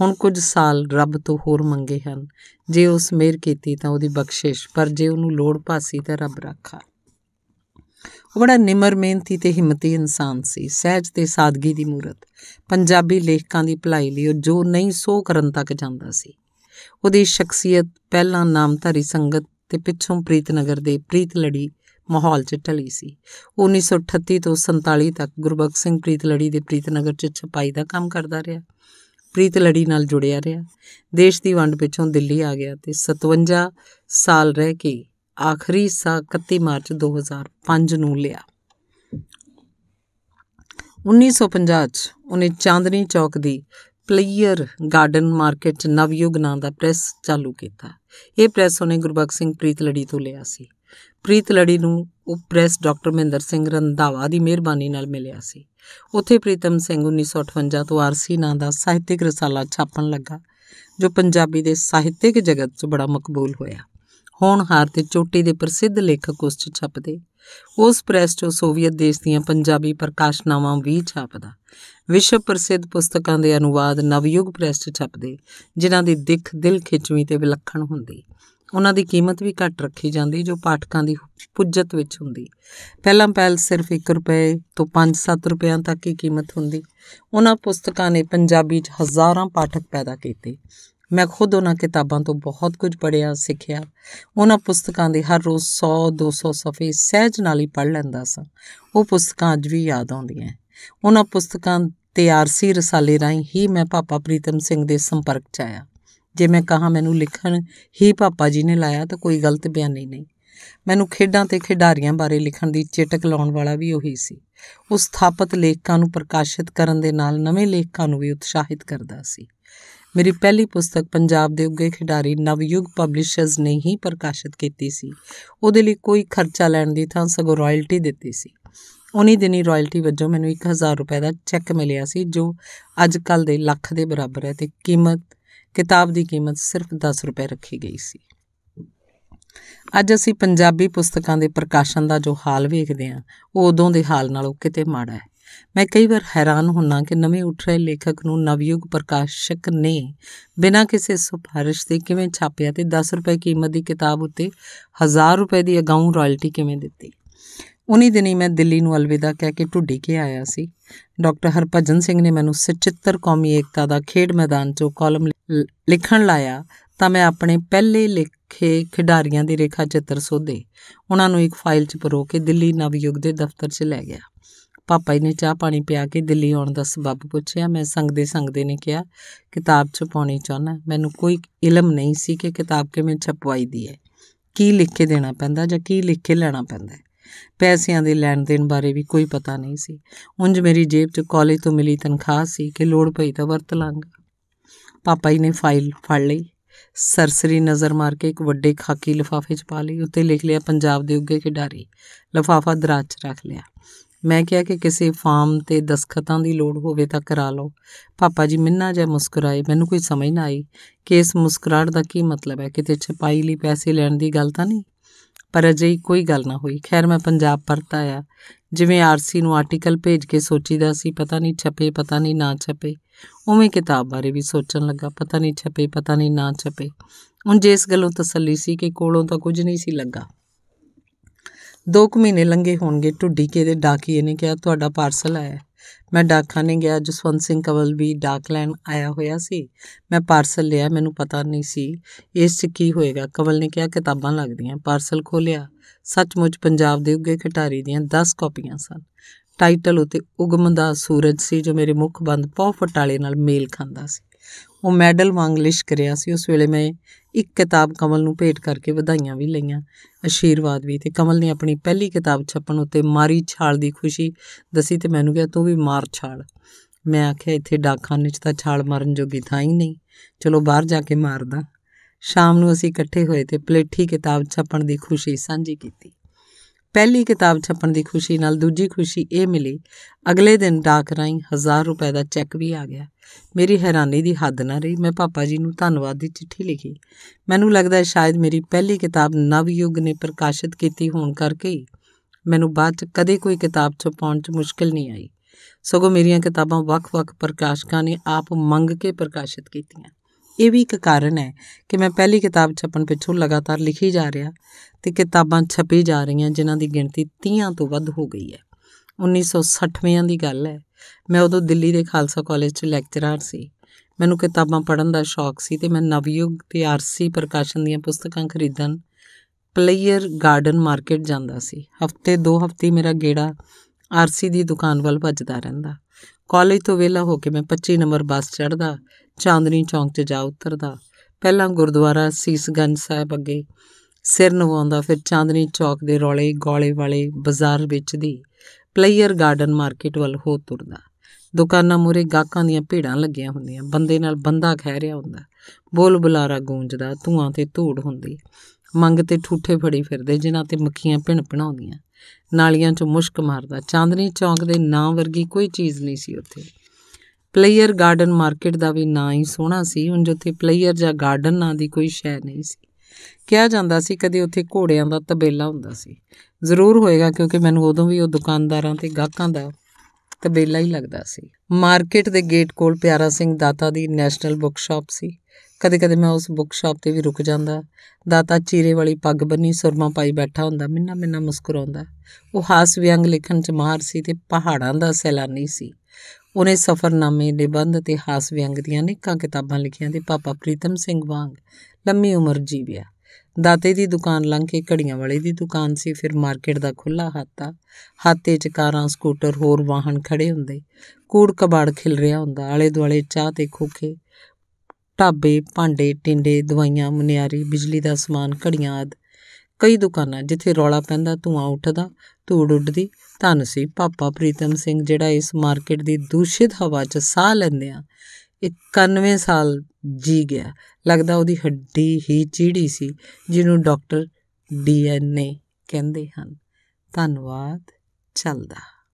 ਹੁਣ ਕੁਝ ਸਾਲ ਰੱਬ ਤੋਂ ਹੋਰ ਮੰਗੇ ਹਨ ਜੇ ਉਸ ਮਿਹਰ ਕੀਤੀ ਤਾਂ ਉਹਦੀ ਬਖਸ਼ਿਸ਼ ਪਰ ਜੇ ਉਹਨੂੰ ਲੋੜ ਪਾਸੀ ਤਾਂ ਰੱਬ ਰੱਖਾ ਉਹ ਬੜਾ ਨਿਮਰ ਮਿਹਨਤੀ ਤੇ ਹਿੰਮਤੀ ਇਨਸਾਨ ਸੀ ਸਹਿਜ ਤੇ ਸਾਦਗੀ ਦੀ ਮੂਰਤ ਪੰਜਾਬੀ ਲੇਖਕਾਂ ਦੀ ਭਲਾਈ ਲਈ ਉਹ ਜੋ ਨਹੀਂ ਸੋ ਕਰਨ ਤੱਕ ਜਾਂਦਾ ਸੀ ਉਹਦੀ ਸ਼ਖਸੀਅਤ ਪਹਿਲਾਂ ਨਾਮਧਾਰੀ ਸੰਗਤ ਤੇ ਪਿੱਛੋਂ ਪ੍ਰੀਤਨਗਰ ਦੇ ਪ੍ਰੀਤ ਲੜੀ ਮਾਹੌਲ 'ਚ ਢਲੀ ਸੀ 1938 ਤੋਂ 47 ਤੱਕ ਗੁਰਬਖਸ਼ ਸਿੰਘ ਪ੍ਰੀਤ ਲੜੀ ਦੇ ਪ੍ਰੀਤਨਗਰ 'ਚ ਛਪਾਈ ਦਾ ਕੰਮ ਕਰਦਾ ਰਿਹਾ ਪ੍ਰੀਤ ਲੜੀ ਨਾਲ ਜੁੜਿਆ ਰਿਹਾ ਦੇਸ਼ ਦੀ ਵੰਡ ਪਿੱਛੋਂ ਦਿੱਲੀ ਆ ਗਿਆ ਤੇ 57 ਸਾਲ ਰਹਿ ਕੇ ਆਖਰੀ ਸਾ 31 ਮਾਰਚ 2005 ਨੂੰ ਲਿਆ 1950 ਚ ਉਹਨੇ ਚਾਂਦਨੀ ਚੌਕ ਦੀ ਪਲੇਅਰ ਗਾਰਡਨ ਮਾਰਕੀਟ ਨਵਯੁਗ ਨਾਂ ਦਾ ਪ੍ਰੈਸ ਚਾਲੂ ਕੀਤਾ ਇਹ ਪ੍ਰੈਸ ਉਹਨੇ ਗੁਰਬਖਸ਼ ਸਿੰਘ ਪ੍ਰੀਤ ਲੜੀ ਤੋਂ ਲਿਆ ਸੀ ਪ੍ਰੀਤ ਲੜੀ ਨੂੰ ਉਹ ਪ੍ਰੈਸ ਡਾਕਟਰ ਮਹਿੰਦਰ ਸਿੰਘ ਰੰਧਾਵਾ ਦੀ ਮਿਹਰਬਾਨੀ ਨਾਲ ਮਿਲਿਆ ਸੀ ਉੱਥੇ ਪ੍ਰੀਤਮ ਸਿੰਘ 1958 ਤੋਂ ਆਰਸੀ ਨਾਂ ਦਾ ਸਾਹਿਤਿਕ ਰਸਾਲਾ ਛਾਪਣ ਲੱਗਾ ਜੋ ਪੰਜਾਬੀ ਦੇ ਸਾਹਿਤਿਕ ਜਗਤ 'ਚ ਬੜਾ ਮਕਬੂਲ ਹੋਇਆ ਹਾਰ ਤੇ ਚੋਟੀ ਦੇ ਪ੍ਰਸਿੱਧ ਲੇਖਕ ਉਸ 'ਚ ਛਪਦੇ ਉਸ ਪ੍ਰੈਸ 'ਚ ਸੋਵੀਅਤ ਦੇਸ਼ ਦੀਆਂ ਪੰਜਾਬੀ ਪ੍ਰਕਾਸ਼ਨਾਵਾਂ ਵੀ ਛਾਪਦਾ ਵਿਸ਼ਵ ਪ੍ਰਸਿੱਧ ਪੁਸਤਕਾਂ ਦੇ ਅਨੁਵਾਦ ਨਵਯੁਗ ਪ੍ਰੈਸ ਛਪਦੇ ਜਿਨ੍ਹਾਂ ਦੀ ਦਿੱਖ ਦਿਲ ਖਿੱਚਵੀਂ ਤੇ ਵਿਲੱਖਣ ਹੁੰਦੀ ਉਹਨਾਂ ਦੀ ਕੀਮਤ ਵੀ ਘੱਟ ਰੱਖੀ ਜਾਂਦੀ ਜੋ ਪਾਠਕਾਂ ਦੀ ਪੁੱਜਤ ਵਿੱਚ ਹੁੰਦੀ ਪਹਿਲਾਂ ਪਹਿਲ ਸਿਰਫ 1 ਰੁਪਏ ਤੋਂ 5-7 ਰੁਪਿਆਂ ਤੱਕ ਹੀ ਕੀਮਤ ਹੁੰਦੀ ਉਹਨਾਂ ਪੁਸਤਕਾਂ ਨੇ ਪੰਜਾਬੀ 'ਚ ਹਜ਼ਾਰਾਂ ਪਾਠਕ ਪੈਦਾ ਕੀਤੇ ਮੈਂ ਖੁਦ ਉਹਨਾਂ ਕਿਤਾਬਾਂ ਤੋਂ ਬਹੁਤ ਕੁਝ ਪੜਿਆ ਸਿੱਖਿਆ ਉਹਨਾਂ ਪੁਸਤਕਾਂ ਦੇ ਹਰ ਰੋਜ਼ 100 200 ਸਫ਼ੇ ਸਹਿਜ ਨਾਲ ਹੀ ਪੜ ਲੈਂਦਾ ਸਾਂ ਉਹ ਪੁਸਤਕਾਂ ਅੱਜ ਵੀ ਯਾਦ ਆਉਂਦੀਆਂ ਉਹਨਾਂ ਪੁਸਤਕਾਂ ਤੇ ਆਰਸੀ ਰਸਾਲੇ ਰਾਹੀਂ ਹੀ ਮੈਂ ਪਾਪਾ ਪ੍ਰੀਤਮ ਸਿੰਘ ਦੇ ਸੰਪਰਕ 'ਚ ਆਇਆ ਜੇ ਮੈਂ ਕਹਾ ਮੈਨੂੰ ਲਿਖਣ ਹੀ ਪਾਪਾ ਜੀ ਨੇ ਲਾਇਆ ਤਾਂ ਕੋਈ ਗਲਤ ਬਿਆਨੀ ਨਹੀਂ ਮੈਨੂੰ ਖੇਡਾਂ ਤੇ ਖਿਡਾਰੀਆਂ ਬਾਰੇ ਲਿਖਣ ਦੀ ਚੇਟਕ ਲਾਉਣ ਵਾਲਾ ਵੀ ਉਹੀ ਸੀ ਉਹ ਸਥਾਪਿਤ ਲੇਖਕਾਂ ਨੂੰ ਪ੍ਰਕਾਸ਼ਿਤ ਕਰਨ ਦੇ ਨਾਲ ਨਵੇਂ ਲੇਖਕਾਂ ਨੂੰ ਵੀ ਉਤਸ਼ਾਹਿਤ ਕਰਦਾ ਸੀ ਮੇਰੀ ਪਹਿਲੀ ਪੁਸਤਕ ਪੰਜਾਬ ਦੇ ਉੱਗੇ ਖਿਡਾਰੀ ਨਵਯੁਗ ਪਬਲਿਸ਼ਰਸ ਨੇ ਹੀ ਪ੍ਰਕਾਸ਼ਿਤ ਕੀਤੀ ਸੀ ਉਹਦੇ ਲਈ ਕੋਈ ਖਰਚਾ ਲੈਣ ਦੀ ਥਾਂ ਸਗੋਂ ਰਾਇਲਟੀ ਦਿੱਤੀ ਸੀ ਉਨੀ ਦਿਨੀ ਰਾਇਲਟੀ ਵਜੋਂ ਮੈਨੂੰ 1000 ਰੁਪਏ ਦਾ ਚੈੱਕ ਮਿਲਿਆ ਸੀ ਜੋ ਅੱਜ ਕੱਲ ਦੇ ਲੱਖ ਦੇ ਬਰਾਬਰ ਹੈ ਤੇ ਕੀਮਤ ਕਿਤਾਬ ਦੀ ਕੀਮਤ ਸਿਰਫ 10 ਰੁਪਏ ਰੱਖੀ ਗਈ ਸੀ ਅੱਜ ਅਸੀਂ ਪੰਜਾਬੀ ਪੁਸਤਕਾਂ ਦੇ ਪ੍ਰਕਾਸ਼ਨ ਦਾ ਜੋ ਹਾਲ ਵੇਖਦੇ ਹਾਂ ਉਹ ਉਦੋਂ ਦੇ ਹਾਲ ਨਾਲੋਂ ਕਿਤੇ ਮਾੜਾ ਹੈ ਮੈਂ ਕਈ ਵਾਰ ਹੈਰਾਨ ਹੁੰਨਾ ਕਿ ਨਵੇਂ ਉੱਠ ਰਹੇ ਲੇਖਕ ਨੂੰ ਨਵਯੁਗ ਪ੍ਰਕਾਸ਼ਕ ਨੇ ਬਿਨਾਂ ਕਿਸੇ ਸਿਫਾਰਿਸ਼ ਦੇ ਕਿਵੇਂ ਛਾਪਿਆ ਤੇ 10 ਰੁਪਏ ਕੀਮਤ ਦੀ ਕਿਤਾਬ ਉੱਤੇ 1000 ਰੁਪਏ ਦੀ ਅਗਾਊਂ ਰਾਇਲਟੀ ਕਿਵੇਂ ਦਿੱਤੀ ਉਨੀ ਦਿਨੀ ਮੈਂ ਦਿੱਲੀ ਨੂੰ ਅਲਵਿਦਾ ਕਹਿ ਕੇ ਢੁੱਡੀ ਕੇ ਆਇਆ ਸੀ ਡਾਕਟਰ ਹਰਪਜਨ ਸਿੰਘ ਨੇ ਮੈਨੂੰ ਸਚਿੱਤਰ ਕੌਮੀ ਏਕਤਾ ਦਾ ਖੇਡ ਮੈਦਾਨ 'ਚੋਂ ਕਾਲਮ ਲਿਖਣ ਲਾਇਆ ਤਾਂ ਮੈਂ ਆਪਣੇ ਪਹਿਲੇ ਲਿਖੇ ਖਿਡਾਰੀਆਂ ਦੀ ਰੇਖਾ ਚਿੱਤਰ ਸੋਧੇ ਉਹਨਾਂ ਨੂੰ ਇੱਕ ਫਾਈਲ 'ਚ ਪਰੋ ਕੇ ਦਿੱਲੀ ਨਵਯੁਗ ਦੇ ਦਫ਼ਤਰ 'ਚ ਲੈ ਗਿਆ ਪਾਪਾ ਜੀ ਨੇ ਚਾਹ ਪਾਣੀ ਪਿਆ ਕੇ ਦਿੱਲੀ ਆਉਣ ਦਾ ਸਬਬ ਪੁੱਛਿਆ ਮੈਂ ਸੰਗਦੇ ਸੰਗਦੇ ਨੇ ਕਿਹਾ ਕਿਤਾਬ 'ਚ ਪਾਉਣੀ ਚਾਹਨਾ ਮੈਨੂੰ ਕੋਈ ਇਲਮ ਨਹੀਂ ਸੀ ਕਿ ਕਿਤਾਬ ਕਿਵੇਂ ਛਪਵਾਈ ਦੀ ਹੈ ਕੀ ਲਿਖ ਕੇ ਦੇਣਾ ਪੈਂਦਾ ਜਾਂ ਕੀ ਲਿਖ ਕੇ ਲੈਣਾ ਪੈਂਦਾ ਪੈਸਿਆਂ ਦੇ ਲੈਣ ਦੇਣ ਬਾਰੇ ਵੀ ਕੋਈ ਪਤਾ ਨਹੀਂ ਸੀ ਉੰਜ ਮੇਰੀ ਜੇਬ 'ਚ ਕਾਲਜ ਤੋਂ ਮਿਲੀ ਤਨਖਾਹ ਸੀ ਕਿ ਲੋੜ ਪਈ ਤਾਂ ਵਰਤ ਲਾਂਗਾ ਪਾਪਾ ਜੀ ਨੇ ਫਾਈਲ ਫੜ ਲਈ ਸਰਸਰੀ ਨਜ਼ਰ ਮਾਰ ਕੇ ਇੱਕ ਵੱਡੇ ਖਾਕੀ ਲਿਫਾਫੇ 'ਚ ਪਾ ਲਈ ਉੱਤੇ ਲਿਖ ਲਿਆ ਪੰਜਾਬ ਦੇ ਉੱਗੇ ਖਿਡਾਰੀ ਲਿਫਾਫਾ ਦਰਾਜ 'ਚ ਰੱਖ ਲਿਆ ਮੈਂ ਕਿਹਾ ਕਿ ਕਿਸੇ ਫਾਰਮ ਤੇ ਦਸਖਤਾਂ ਦੀ ਲੋੜ ਹੋਵੇ ਤਾਂ ਕਰਾ ਲਓ ਪਾਪਾ ਜੀ ਮਿੰਨਾ ਜਿਹਾ ਮੁਸਕਰਾਏ ਮੈਨੂੰ ਕੋਈ ਸਮਝ ਨਾ ਆਈ ਕਿ ਇਸ ਮੁਸਕਰਾਹਟ ਦਾ ਕੀ ਮਤਲਬ ਹੈ ਕਿਤੇ ਛਪਾਈ ਲਈ ਪੈਸੇ ਲੈਣ ਦੀ ਗੱਲ ਤਾਂ ਨਹੀਂ ਪਰ ਅਜੇ ਕੋਈ ਗੱਲ ਨਾ ਹੋਈ ਖੈਰ ਮੈਂ ਪੰਜਾਬ ਪਰਤ ਆਇਆ ਜਿਵੇਂ ਆਰਸੀ ਨੂੰ ਆਰਟੀਕਲ ਭੇਜ ਕੇ ਸੋਚੀਦਾ ਸੀ ਪਤਾ ਨਹੀਂ ਛਪੇ ਪਤਾ ਨਹੀਂ ਨਾ ਛਪੇ ਉਵੇਂ ਕਿਤਾਬ ਬਾਰੇ ਵੀ ਸੋਚਣ ਲੱਗਾ ਪਤਾ ਨਹੀਂ ਛਪੇ ਪਤਾ ਨਹੀਂ ਨਾ ਛਪੇ ਹੁਣ ਜਿਸ ਗੱਲੋਂ ਤਸੱਲੀ ਸੀ ਕਿ ਕੋਲੋਂ ਤਾਂ ਕੁਝ ਨਹੀਂ ਸੀ ਲੱਗਾ ਦੋ ਕੁ ਮਹੀਨੇ ਲੰਘੇ ਹੋਣਗੇ ਢੁੱਡੀ ਕੇ ਦੇ ਡਾਕੀਏ ਨੇ ਕਿਹਾ ਤੁਹਾਡਾ ਪਾਰਸਲ ਆਇਆ ਮੈਂ ਡਾਕਖਾਨੇ ਗਿਆ ਜਸਵੰਤ ਸਿੰਘ ਕਵਲ ਵੀ ਡਾਕ ਲੈਣ ਆਇਆ ਹੋਇਆ ਸੀ ਮੈਂ ਪਾਰਸਲ ਲਿਆ ਮੈਨੂੰ ਪਤਾ ਨਹੀਂ ਸੀ ਇਸ 'ਚ ਕੀ ਹੋਏਗਾ ਕਵਲ ਨੇ ਕਿਹਾ ਕਿਤਾਬਾਂ ਲੱਗਦੀਆਂ ਪਾਰਸਲ ਖੋਲਿਆ ਸੱਚਮੁੱਚ ਪੰਜਾਬ ਦੇ ਉੱਗੇ ਖਟਾਰੀ ਦੀਆਂ 10 ਕਾਪੀਆਂ ਸਨ ਟਾਈਟਲ ਉਤੇ ਉਗਮ ਦਾ ਸੂਰਜ ਸੀ ਜੋ ਮੇਰੇ ਮੁਖ ਬੰਦ ਪੌ ਫਟਾਲੇ ਨਾਲ ਮੇਲ ਖਾਂਦਾ ਸੀ ਉਹ ਮੈਡਲ ਵਾਂਗ ਲਿਸ਼ਕ ਰਿਹਾ ਸੀ ਉਸ ਵੇਲੇ ਮੈਂ ਇੱਕ ਕਿਤਾਬ ਕਮਲ ਨੂੰ ਭੇਟ ਕਰਕੇ ਵਧਾਈਆਂ ਵੀ ਲਈਆਂ ਅਸ਼ੀਰਵਾਦ ਵੀ ਤੇ ਕਮਲ ਨੇ ਆਪਣੀ ਪਹਿਲੀ ਕਿਤਾਬ ਛਪਣ ਉਤੇ ਮਾਰੀ ਛਾਲ ਦੀ ਖੁਸ਼ੀ ਦੱਸੀ ਤੇ ਮੈਨੂੰ ਕਿਹਾ ਤੂੰ ਵੀ ਮਾਰ ਛਾਲ ਮੈਂ ਆਖਿਆ ਇੱਥੇ ਡਾਕਖਾਨੇ 'ਚ ਤਾਂ ਛਾਲ ਮਾਰਨ ਜੋਗੀ ਥਾਂ ਹੀ ਨਹੀਂ ਚਲੋ ਬਾਹਰ ਜਾ ਕੇ ਮਾਰਦਾ ਸ਼ਾਮ ਨੂੰ ਅਸੀਂ ਇਕੱਠੇ ਹੋਏ ਤੇ ਪਲੇਠੀ ਕਿਤਾਬ ਛਪਣ ਦੀ ਖੁਸ਼ੀ ਸਾਂਝੀ ਕੀਤੀ ਪਹਿਲੀ ਕਿਤਾਬ ਛਪਣ ਦੀ ਖੁਸ਼ੀ ਨਾਲ ਦੂਜੀ ਖੁਸ਼ੀ ਇਹ ਮਿਲੀ ਅਗਲੇ ਦਿਨ ਡਾਕ ਰਾਈ 1000 ਰੁਪਏ ਦਾ ਚੈੱਕ ਵੀ ਆ ਗਿਆ ਮੇਰੀ ਹੈਰਾਨੀ ਦੀ ਹੱਦ ਨਾ ਰਹੀ ਮੈਂ ਪਾਪਾ ਜੀ ਨੂੰ ਧੰਨਵਾਦ ਦੀ ਚਿੱਠੀ ਲਿਖੀ ਮੈਨੂੰ ਲੱਗਦਾ ਹੈ ਸ਼ਾਇਦ ਮੇਰੀ ਪਹਿਲੀ ਕਿਤਾਬ ਨਵਯੁਗ ਨੇ ਪ੍ਰਕਾਸ਼ਿਤ ਕੀਤੀ ਹੋਣ ਕਰਕੇ ਮੈਨੂੰ ਬਾਅਦ ਚ ਕਦੇ ਕੋਈ ਕਿਤਾਬ ਛਪਾਉਣ ਚ ਮੁਸ਼ਕਲ ਨਹੀਂ ਆਈ ਸਗੋਂ ਮੇਰੀਆਂ ਕਿਤਾਬਾਂ ਵੱਖ-ਵੱਖ ਪ੍ਰਕਾਸ਼ਕਾਂ ਨੇ ਆਪ ਮੰਗ ਕੇ ਪ੍ਰਕਾਸ਼ਿਤ ਕੀਤੀਆਂ ਇਹ ਵੀ ਇੱਕ ਕਾਰਨ ਹੈ ਕਿ ਮੈਂ ਪਹਿਲੀ ਕਿਤਾਬ ਛਪਣ ਪਿੱਛੋਂ ਲਗਾਤਾਰ ਲਿਖੀ ਜਾ ਰਿਹਾ ਤੇ ਕਿਤਾਬਾਂ ਛਪੀ ਜਾ ਰਹੀਆਂ ਜਿਨ੍ਹਾਂ ਦੀ ਗਿਣਤੀ 30ਾਂ ਤੋਂ ਵੱਧ ਹੋ ਗਈ ਹੈ 1960ਵਿਆਂ ਦੀ ਗੱਲ ਹੈ ਮੈਂ ਉਦੋਂ ਦਿੱਲੀ ਦੇ ਖਾਲਸਾ ਕਾਲਜ 'ਚ ਲੈਕਚਰਰ ਸੀ ਮੈਨੂੰ ਕਿਤਾਬਾਂ ਪੜ੍ਹਨ ਦਾ ਸ਼ੌਕ ਸੀ ਤੇ ਮੈਂ ਨਵਯੁਗ ਤੇ ਆਰਸੀ ਪ੍ਰਕਾਸ਼ਨ ਦੀਆਂ ਪੁਸਤਕਾਂ ਖਰੀਦਣ ਪਲੇਅਰ ਗਾਰਡਨ ਮਾਰਕੀਟ ਜਾਂਦਾ ਸੀ ਹਫਤੇ ਦੋ ਹਫਤੇ ਮੇਰਾ ਗੇੜਾ ਆਰਸੀ ਦੀ ਦੁਕਾਨ ਵੱਲ ਭੱਜਦਾ ਰਹਿੰਦਾ ਕਾਲਜ ਤੋਂ ਵਿਹਲਾ ਹੋ ਕੇ ਮੈਂ 25 ਨੰਬਰ ਬੱਸ ਚੜਦਾ ਚਾਂਦਨੀ ਚੌਂਕ 'ਚ ਜਾ ਉਤਰਦਾ ਪਹਿਲਾਂ ਗੁਰਦੁਆਰਾ ਸੀਸਗੰਜ ਸਾਹਿਬ ਅੱਗੇ ਸਿਰ ਨਵਾਉਂਦਾ ਫਿਰ ਚਾਂਦਨੀ ਚੌਕ ਦੇ ਰੌਲੇ ਗੋਲੇ ਵਾਲੇ ਬਾਜ਼ਾਰ ਵਿੱਚ ਦੀ ਪਲੇਅਰ ਗਾਰਡਨ ਮਾਰਕੀਟ ਵੱਲ ਹੋ ਤੁਰਦਾ ਦੁਕਾਨਾਂ ਮੂਰੇ ਗਾਹਕਾਂ ਦੀਆਂ ਭੀੜਾਂ ਲੱਗੀਆਂ ਹੁੰਦੀਆਂ ਬੰਦੇ ਨਾਲ ਬੰਦਾ ਖਹਿ ਰਿਹਾ ਹੁੰਦਾ ਬੋਲ ਬੁਲਾਰਾ ਗੂੰਜਦਾ ਧੂਆਂ ਤੇ ਧੂੜ ਹੁੰਦੀ ਮੰਗ ਤੇ ਠੂਠੇ ਫੜੀ ਫਿਰਦੇ ਜਿਨ੍ਹਾਂ ਤੇ ਮੱਖੀਆਂ ਭਿਣ ਭਣਾਉਂਦੀਆਂ ਨਾਲੀਆਂ 'ਚ ਮੁਸ਼ਕ ਮਾਰਦਾ ਚਾਂਦਨੀ ਚੌਂਕ ਦੇ ਨਾਂ ਵਰਗੀ ਕੋਈ ਚੀਜ਼ ਨਹੀਂ ਸੀ ਉੱਥੇ ਪਲੇਅਰ ਗਾਰਡਨ ਮਾਰਕੀਟ ਦਾ ਵੀ ਨਾਂ ਹੀ ਸੋਹਣਾ ਸੀ ਹੁਣ ਜਿੱਥੇ ਪਲੇਅਰ ਜਾਂ ਗਾਰਡਨ ਨਾਂ ਦੀ ਕੋਈ ਸ਼ੈ ਨਹੀਂ ਸੀ ਕਿਹਾ ਜਾਂਦਾ ਸੀ ਕਦੇ ਉੱਥੇ ਘੋੜਿਆਂ ਦਾ ਤਬੇਲਾ ਹੁੰਦਾ ਸੀ ਜ਼ਰੂਰ ਹੋਏਗਾ ਕਿਉਂਕਿ ਮੈਨੂੰ ਉਦੋਂ ਵੀ ਉਹ ਦੁਕਾਨਦਾਰਾਂ ਤੇ ਗਾਹਕਾਂ ਦਾ ਤਬੇਲਾ ਹੀ ਲੱਗਦਾ ਸੀ ਮਾਰਕੀਟ ਦੇ ਗੇਟ ਕੋਲ ਪਿਆਰਾ ਸਿੰਘ ਦਾਤਾ ਦੀ ਨੈਸ਼ਨਲ ਬੁੱਕ ਸ਼ਾਪ ਸੀ ਕਦੇ-ਕਦੇ ਮੈਂ ਉਸ ਬੁੱਕ ਸ਼ਾਪ ਤੇ ਵੀ ਰੁਕ ਜਾਂਦਾ ਦਾਤਾ ਚੀਰੇ ਵਾਲੀ ਪੱਗ ਬੰਨੀ ਸੁਰਮਾ ਪਾਈ ਬੈਠਾ ਹੁੰਦਾ ਮਿੰਨਾ ਮਿੰਨਾ ਮੁਸਕਰਾਉਂਦਾ ਉਹ ਹਾਸ ਵਿਅੰਗ ਲਿਖਣ 'ਚ ਮਾਹਰ ਸੀ ਤੇ ਪਹਾੜਾਂ ਦਾ ਸੈਲਾਨੀ ਸੀ ਉਹਨੇ ਸਫ਼ਰਨਾਮੇ ਨਿਬੰਧ ਤੇ ਹਾਸ ਵਿਅੰਗ ਦੀਆਂ ਨਿੱਕਾਂ ਕਿਤਾਬਾਂ ਲਿਖੀਆਂ ਤੇ ਪਾਪਾ ਪ੍ਰੀਤਮ ਸਿੰਘ ਵਾਂਗ ਲੰਮੀ ਉਮਰ ਜੀਵਿਆ ਦਾਤੇ ਦੀ ਦੁਕਾਨ ਲੰਘ ਕੇ ਘੜੀਆਂ ਵਾਲੇ ਦੀ ਦੁਕਾਨ ਸੀ ਫਿਰ ਮਾਰਕੀਟ ਦਾ ਖੁੱਲਾ ਹਾਤਾ ਹਾਤੇ 'ਚ ਕਾਰਾਂ ਸਕੂਟਰ ਹੋਰ ਵਾਹਨ ਖੜੇ ਹੁੰਦੇ ਕੂੜ ਕਬਾੜ ਖਿਲ ਰਿਹਾ ਹੁੰਦਾ ਆਲੇ ਦੁਆਲੇ ਚਾਹ ਤੇ ਖੋਖੇ ਢਾਬੇ ਭਾਂਡੇ ਟਿੰਡੇ ਦਵਾਈਆਂ ਮੁਨਿਆਰੀ ਬਿਜਲੀ ਦਾ ਸਮਾਨ ਘੜੀਆਂ ਆਦ ਕਈ ਦੁਕਾਨਾਂ ਜਿੱਥੇ ਰੌਲਾ ਪੈਂਦਾ ਧੂਆਂ ਉੱਠਦਾ ਧੂੜ ਉੱਡਦੀ ਧੰਨ ਸੀ ਪਾਪਾ ਪ੍ਰੀਤਮ ਸਿੰਘ ਜਿਹੜਾ ਇਸ ਮਾਰਕੀਟ ਦੀ ਦੂਸ਼ਿਤ ਹਵਾ 'ਚ ਸਾਹ ਲੈਂਦੇ ਆ 91 ਸਾਲ ਜੀ ਗਿਆ ਲੱਗਦਾ ਉਹਦੀ ਹੱਡੀ ਹੀ ਚੀੜੀ ਸੀ ਜਿਹਨੂੰ ਡਾਕਟਰ ਡੀਐਨਏ ਕਹਿੰਦੇ ਹਨ ਧੰਨਵਾਦ ਚੱਲਦਾ